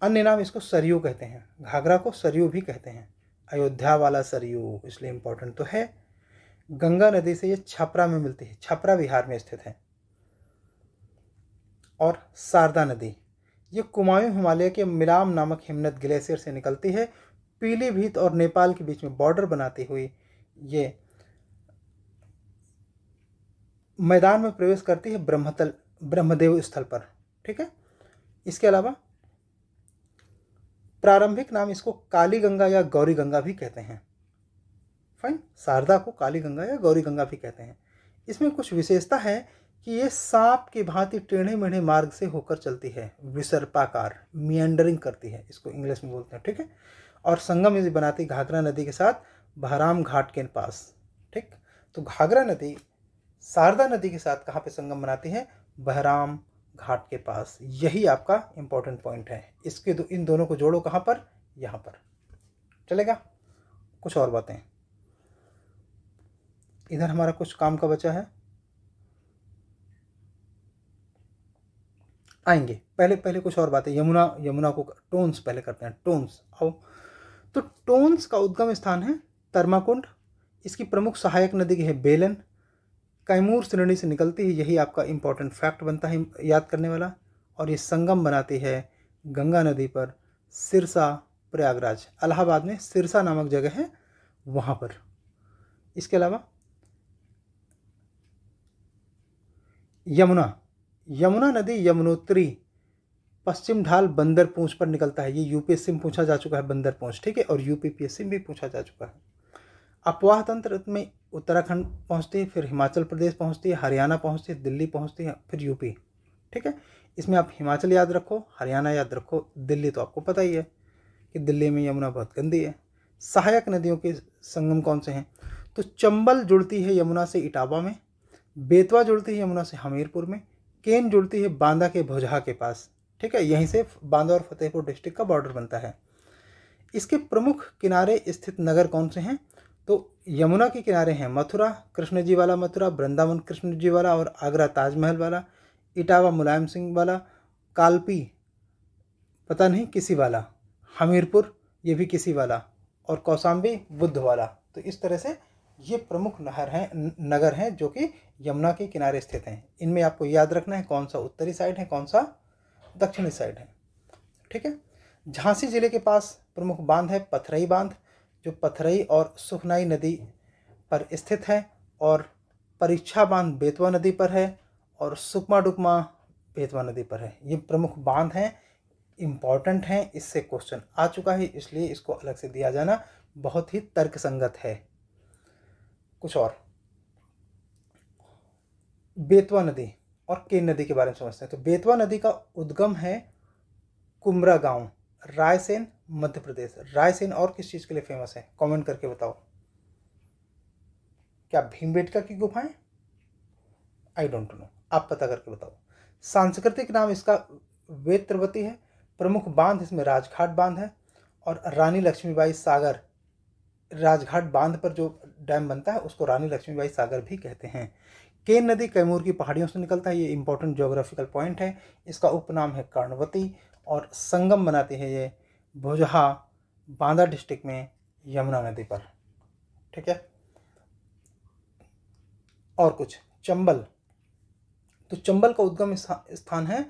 अन्य नाम इसको सरयू कहते हैं घाघरा को सरयू भी कहते हैं अयोध्या वाला सरयू इसलिए इंपॉर्टेंट तो है गंगा नदी से ये छपरा में मिलती है छपरा बिहार में स्थित है और शारदा नदी ये कुमायूं हिमालय के मिलाम नामक हिमनद ग्लेशियर से निकलती है पीलीभीत और नेपाल के बीच में बॉर्डर बनाती हुई ये मैदान में प्रवेश करती है ब्रह्मतल ब्रह्मदेव स्थल पर ठीक है इसके अलावा प्रारंभिक नाम इसको काली गंगा या गौरी गंगा भी कहते हैं फाइन शारदा को काली गंगा या गौरी गंगा भी कहते हैं इसमें कुछ विशेषता है कि ये सांप की भांति टेढ़े मेढ़े मार्ग से होकर चलती है विसर्पाकार मियंडरिंग करती है इसको इंग्लिश में बोलते हैं ठीक है और संगम इसे बनाती घाघरा नदी के साथ बहराम घाट के पास ठीक तो घाघरा नदी शारदा नदी के साथ कहाँ पे संगम बनाती है बहराम घाट के पास यही आपका इम्पोर्टेंट पॉइंट है इसके दो इन दोनों को जोड़ो कहाँ पर यहाँ पर चलेगा कुछ और बातें इधर हमारा कुछ काम का बचा है आएंगे पहले पहले कुछ और बातें यमुना यमुना को टोन्स पहले करते हैं टोन्स आओ तो टोन्स का उद्गम स्थान है तर्माकुंड इसकी प्रमुख सहायक नदी है बेलन कैमूर श्रेणी से निकलती है यही आपका इंपॉर्टेंट फैक्ट बनता है याद करने वाला और ये संगम बनाती है गंगा नदी पर सिरसा प्रयागराज इलाहाबाद में सिरसा नामक जगह है वहाँ पर इसके अलावा यमुना यमुना नदी यमुनोत्री पश्चिम ढाल बंदर पूंछ पर निकलता है ये यूपीएससी में पूछा जा चुका है बंदर पूंछ ठीक है और यूपीपीएससी में भी पूछा जा चुका है अपवाह तंत्र में उत्तराखंड पहुंचती है फिर हिमाचल प्रदेश पहुंचती है हरियाणा पहुंचती है दिल्ली पहुंचती है फिर यूपी ठीक है इसमें आप हिमाचल याद रखो हरियाणा याद रखो दिल्ली तो आपको पता ही है कि दिल्ली में यमुना बहुत गंदी है सहायक नदियों के संगम कौन से हैं तो चंबल जुड़ती है यमुना से इटावा में बेतवा जुड़ती है यमुना से हमीरपुर में केन जुड़ती है बांदा के भोजहा के पास ठीक है यहीं से बांदा और फतेहपुर डिस्ट्रिक्ट का बॉर्डर बनता है इसके प्रमुख किनारे स्थित नगर कौन से हैं तो यमुना के किनारे हैं मथुरा कृष्ण जी वाला मथुरा वृंदावन कृष्ण जी वाला और आगरा ताजमहल वाला इटावा मुलायम सिंह वाला कालपी पता नहीं किसी वाला हमीरपुर ये भी किसी वाला और कौसाम्बी बुद्ध वाला तो इस तरह से ये प्रमुख नहर हैं नगर हैं जो कि यमुना के किनारे स्थित हैं इनमें आपको याद रखना है कौन सा उत्तरी साइड है कौन सा दक्षिणी साइड है ठीक है झांसी ज़िले के पास प्रमुख बांध है पथरई बांध जो पथरई और सुखनाई नदी पर स्थित है और परीक्षा बांध बेतवा नदी पर है और सुकमा डुकमा बेतवा नदी पर है ये प्रमुख बांध हैं इम्पॉर्टेंट हैं इससे क्वेश्चन आ चुका है इसलिए इसको अलग से दिया जाना बहुत ही तर्कसंगत है कुछ और बेतवा नदी और केन नदी के बारे में समझते हैं तो बेतवा नदी का उद्गम है कुमरा गांव रायसेन मध्य प्रदेश रायसेन और किस चीज़ के लिए फेमस है कमेंट करके बताओ क्या भीमबेटका की गुफाएं आई डोंट नो आप पता करके बताओ सांस्कृतिक नाम इसका वेत्रवती है प्रमुख बांध इसमें राजघाट बांध है और रानी लक्ष्मीबाई सागर राजघाट बांध पर जो डैम बनता है उसको रानी लक्ष्मीबाई सागर भी कहते हैं केन नदी कैमूर की पहाड़ियों से निकलता है ये इंपॉर्टेंट जोग्राफिकल पॉइंट है इसका उपनाम है कर्णवती और संगम बनाती है ये भुजहा बांदा डिस्ट्रिक्ट में यमुना नदी पर ठीक है और कुछ चंबल तो चंबल का उद्गम स्थान है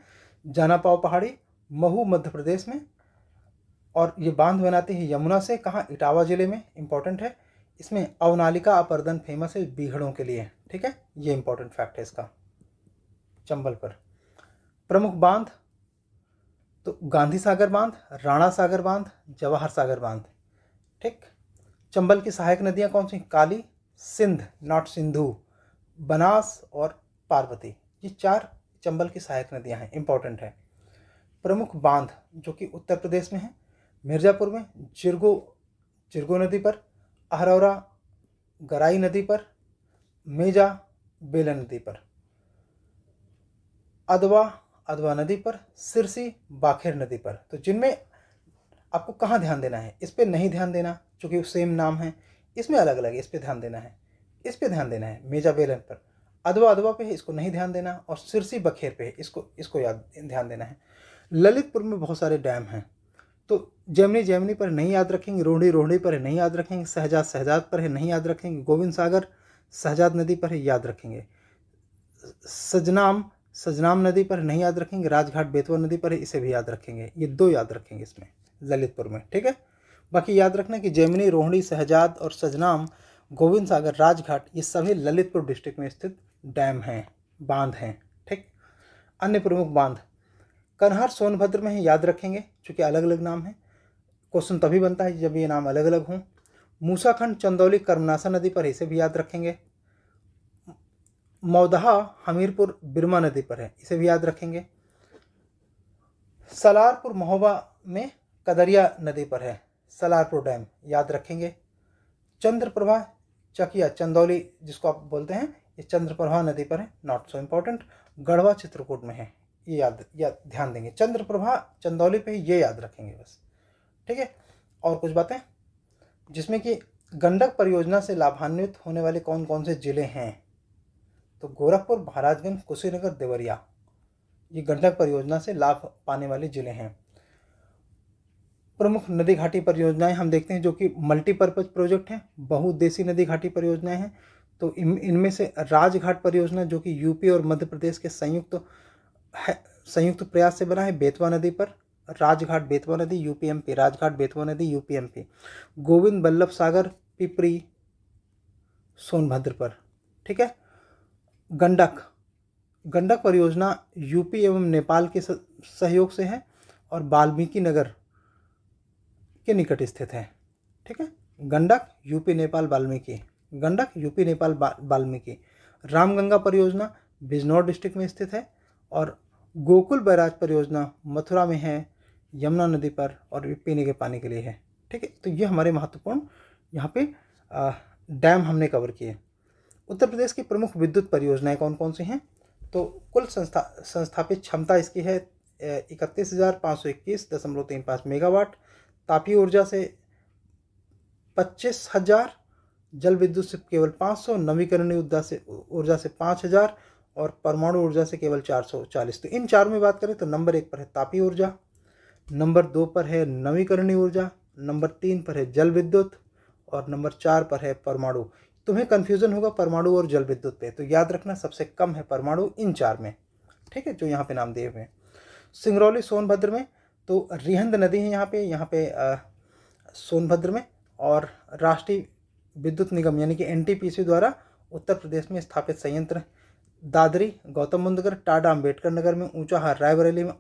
जानापाव पहाड़ी महू मध्य प्रदेश में और ये बांध बनाते हैं यमुना से कहाँ इटावा ज़िले में इंपॉर्टेंट है इसमें अवनालिका अपर्दन फेमस है बीघड़ों के लिए ठीक है ये इम्पोर्टेंट फैक्ट है इसका चंबल पर प्रमुख बांध तो गांधी सागर बांध राणा सागर बांध जवाहर सागर बांध ठीक चंबल की सहायक नदियाँ कौन सी काली सिंध नॉट सिंधु बनास और पार्वती ये चार चंबल की सहायक नदियाँ हैं इम्पॉर्टेंट है प्रमुख बांध जो कि उत्तर प्रदेश में है मिर्ज़ापुर में चिरगो चिरगो नदी पर अहरौरा गराई नदी पर मेजा बेला नदी पर अदवा अदवा नदी पर सिरसी बाखेर नदी पर तो जिनमें आपको कहाँ ध्यान देना है इस पर नहीं ध्यान देना चूँकि सेम नाम है इसमें अलग अलग है इस पर ध्यान देना है इस पर ध्यान देना है मेजा बेलन पर अदवा अदवा पे है इसको नहीं ध्यान देना और सिरसी बखेर पे है इसको इसको याद ध्यान देना है ललितपुर में बहुत सारे डैम हैं तो जेमनी जेमनी पर नहीं याद रखेंगे रोहड़ी रोहड़ी पर नहीं याद रखेंगे शहजाद शहजाद पर है नहीं याद रखेंगे गोविंद सागर शहजाद नदी पर याद रखेंगे सजनाम सजनाम नदी पर नहीं याद रखेंगे राजघाट बेतवा नदी पर इसे भी याद रखेंगे ये दो याद रखेंगे इसमें ललितपुर में ठीक है बाकी याद रखना कि जेमिनी रोहड़ी शहजाद और सजनाम गोविंद सागर राजघाट ये सभी ललितपुर डिस्ट्रिक्ट में स्थित डैम हैं बांध हैं ठीक अन्य प्रमुख बांध कन्हार सोनभद्र में है याद रखेंगे चूँकि अलग अलग नाम है क्वेश्चन तभी बनता है जब ये नाम अलग अलग हों मूसाखंड चंदौली कर्मनासा नदी पर इसे भी याद रखेंगे मौदहा हमीरपुर बिरमा नदी पर है इसे भी याद रखेंगे सलारपुर महोबा में कदरिया नदी पर है सलारपुर डैम याद रखेंगे चंद्रप्रभा चकिया चंदौली जिसको आप बोलते हैं ये चंद्रप्रभा नदी पर है not so important Garhwa Chitrakoot में है ये याद या ध्यान देंगे चंद्रप्रभा चंदौली पे ये याद रखेंगे बस ठीक है और कुछ बातें जिसमें कि गंडक परियोजना से लाभान्वित होने वाले कौन कौन से ज़िले हैं तो गोरखपुर महाराजगंज कुशीनगर देवरिया ये गंडक परियोजना से लाभ पाने वाले ज़िले हैं प्रमुख नदी घाटी परियोजनाएं हम देखते हैं जो कि मल्टीपर्पज़ प्रोजेक्ट हैं बहुउद्देशीय नदी घाटी परियोजनाएं हैं तो इन इनमें से राजघाट परियोजना जो कि यूपी और मध्य प्रदेश के संयुक्त तो है संयुक्त प्रयास से बना है बेतवा नदी पर राजघाट बेतवा नदी यूपीएमपी राजघाट बेतवा नदी यूपीएमपी गोविंद बल्लभ सागर पिपरी सोनभद्र पर ठीक है गंडक गंडक परियोजना यूपी एवं नेपाल के सहयोग से है और वाल्मीकि नगर के निकट स्थित है ठीक है गंडक यूपी नेपाल वाल्मीकि गंडक यूपी नेपाल वाल्मीकि रामगंगा परियोजना बिजनौर डिस्ट्रिक्ट में स्थित है और गोकुल बैराज परियोजना मथुरा में है यमुना नदी पर और ये पीने के पानी के लिए है ठीक है तो ये हमारे महत्वपूर्ण यहाँ पे डैम हमने कवर किए उत्तर प्रदेश की प्रमुख विद्युत परियोजनाएं कौन कौन सी हैं तो कुल संस्था संस्थापित क्षमता इसकी है इकतीस हज़ार पाँच सौ इक्कीस दशमलव तीन पाँच मेगावाट तापी ऊर्जा से पच्चीस हज़ार जल विद्युत से केवल पाँच सौ नवीकरणीय ऊर्जा से ऊर्जा से पाँच हज़ार और परमाणु ऊर्जा से केवल 440 तो इन चार में बात करें तो नंबर एक पर है तापी ऊर्जा नंबर दो पर है नवीकरणीय ऊर्जा नंबर तीन पर है जल विद्युत और नंबर चार पर है परमाणु तुम्हें कन्फ्यूज़न होगा परमाणु और जल विद्युत पे तो याद रखना सबसे कम है परमाणु इन चार में ठीक है जो यहाँ पे नाम दिए हुए हैं सिंगरौली सोनभद्र में तो रिहंद नदी है यहाँ पे यहाँ पे सोनभद्र में और राष्ट्रीय विद्युत निगम यानी कि एनटीपीसी द्वारा उत्तर प्रदेश में स्थापित संयंत्र दादरी गौतम बुद्ध नगर टाटा अम्बेडकर नगर में ऊंचा हार रायबरेली में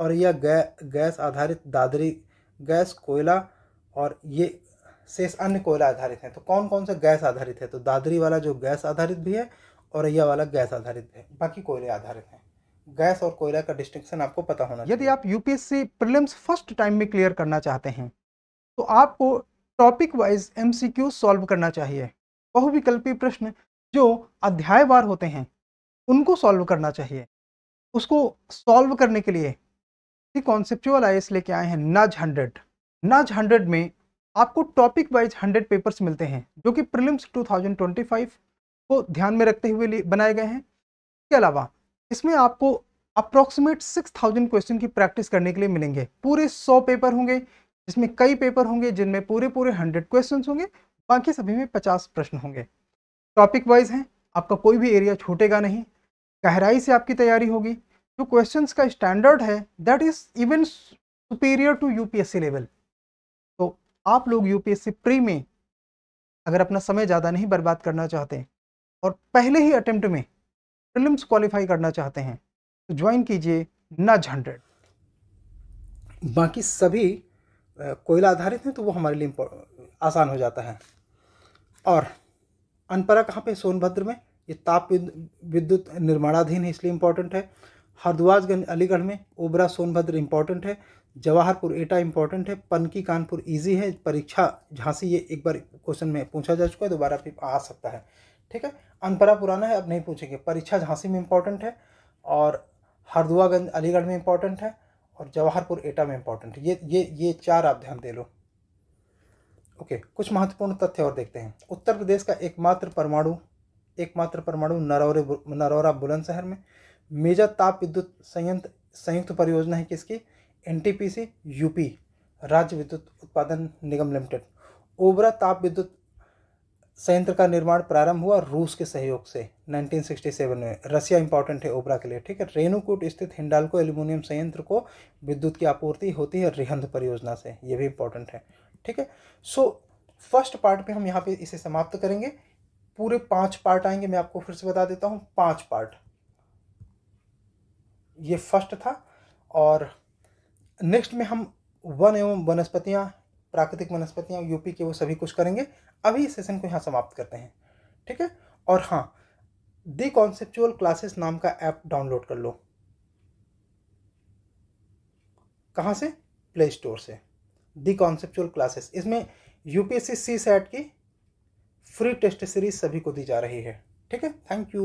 और यह गै, गैस आधारित दादरी गैस कोयला और ये शेष अन्य कोयला आधारित हैं तो कौन कौन से गैस आधारित है तो दादरी वाला जो गैस आधारित भी है और यह वाला गैस आधारित है बाकी कोयले आधारित हैं गैस और कोयला का डिस्टिंक्शन आपको पता होना यदि आप यूपीएससी प्रीलिम्स फर्स्ट टाइम में क्लियर करना चाहते हैं तो आपको टॉपिक वाइज एमसीक्यू सॉल्व करना चाहिए बहुविकल्पी प्रश्न जो अध्यायवार होते हैं उनको सॉल्व करना चाहिए उसको सॉल्व करने के लिए कॉन्सेप्चुअल आई लेके आए हैं नज हंड्रेड नज हंड्रेड में आपको टॉपिक वाइज हंड्रेड पेपर्स मिलते हैं जो कि प्रिलिम्स 2025 को ध्यान में रखते हुए बनाए गए हैं इसके अलावा इसमें आपको अप्रॉक्सीमेट 6000 क्वेश्चन की प्रैक्टिस करने के लिए मिलेंगे पूरे 100 पेपर होंगे जिसमें कई पेपर होंगे जिनमें पूरे पूरे 100 क्वेश्चन होंगे बाकी सभी में 50 प्रश्न होंगे टॉपिक वाइज हैं आपका कोई भी एरिया छूटेगा नहीं गहराई से आपकी तैयारी होगी जो क्वेश्चंस का स्टैंडर्ड है that is even superior to UPSC level तो आप लोग यूपीएससी प्री में अगर अपना समय ज़्यादा नहीं बर्बाद करना चाहते और पहले ही अटेम्प्ट में फिल्म क्वालिफाई करना चाहते हैं तो ज्वाइन कीजिए नज हंड्रेड बाकी सभी कोयला आधारित हैं तो वो हमारे लिए आसान हो जाता है और अनपरा कहाँ पे सोनभद्र में ये ताप विद्युत निर्माणाधीन है इसलिए इम्पॉर्टेंट है हरद्वाजगंज अलीगढ़ में ओबरा सोनभद्र इम्पॉर्टेंट है जवाहरपुर एटा इंपॉर्टेंट है पनकी कानपुर इजी है परीक्षा झांसी ये एक बार क्वेश्चन में पूछा जा चुका है दोबारा फिर आ सकता है ठीक है अनपरा पुराना है अब नहीं पूछेंगे परीक्षा झांसी में इम्पॉर्टेंट है और हरदुआगंज अलीगढ़ में इंपॉर्टेंट है और जवाहरपुर एटा में इम्पॉर्टेंट ये ये ये चार आप ध्यान दे लो ओके कुछ महत्वपूर्ण तथ्य और देखते हैं उत्तर प्रदेश का एकमात्र परमाणु एकमात्र परमाणु नरौरे नरौरा बुलंदशहर में मेजर ताप विद्युत संयंत्र संयुक्त परियोजना है किसकी एन यूपी राज्य विद्युत उत्पादन निगम लिमिटेड ओबरा ताप विद्युत संयंत्र का निर्माण प्रारंभ हुआ रूस के सहयोग से 1967 में रसिया इंपॉर्टेंट है ओबरा के लिए ठीक है रेणुकूट स्थित हिंडालको एल्यूमिनियम संयंत्र को विद्युत की आपूर्ति होती है रिहंद परियोजना से ये भी इंपॉर्टेंट है ठीक है सो फर्स्ट पार्ट में हम यहाँ पे इसे समाप्त करेंगे पूरे पांच पार्ट आएंगे मैं आपको फिर से बता देता हूँ पांच पार्ट ये फर्स्ट था और नेक्स्ट में हम वन एवं वनस्पतियाँ प्राकृतिक वनस्पतियाँ यूपी के वो सभी कुछ करेंगे अभी सेशन को यहाँ समाप्त करते हैं ठीक है और हाँ दी कॉन्सेप्चुअल क्लासेस नाम का ऐप डाउनलोड कर लो कहाँ से प्ले स्टोर से दी कॉन्सेप्चुअल क्लासेस इसमें यूपीएससी सी सेट की फ्री टेस्ट सीरीज सभी को दी जा रही है ठीक है थैंक यू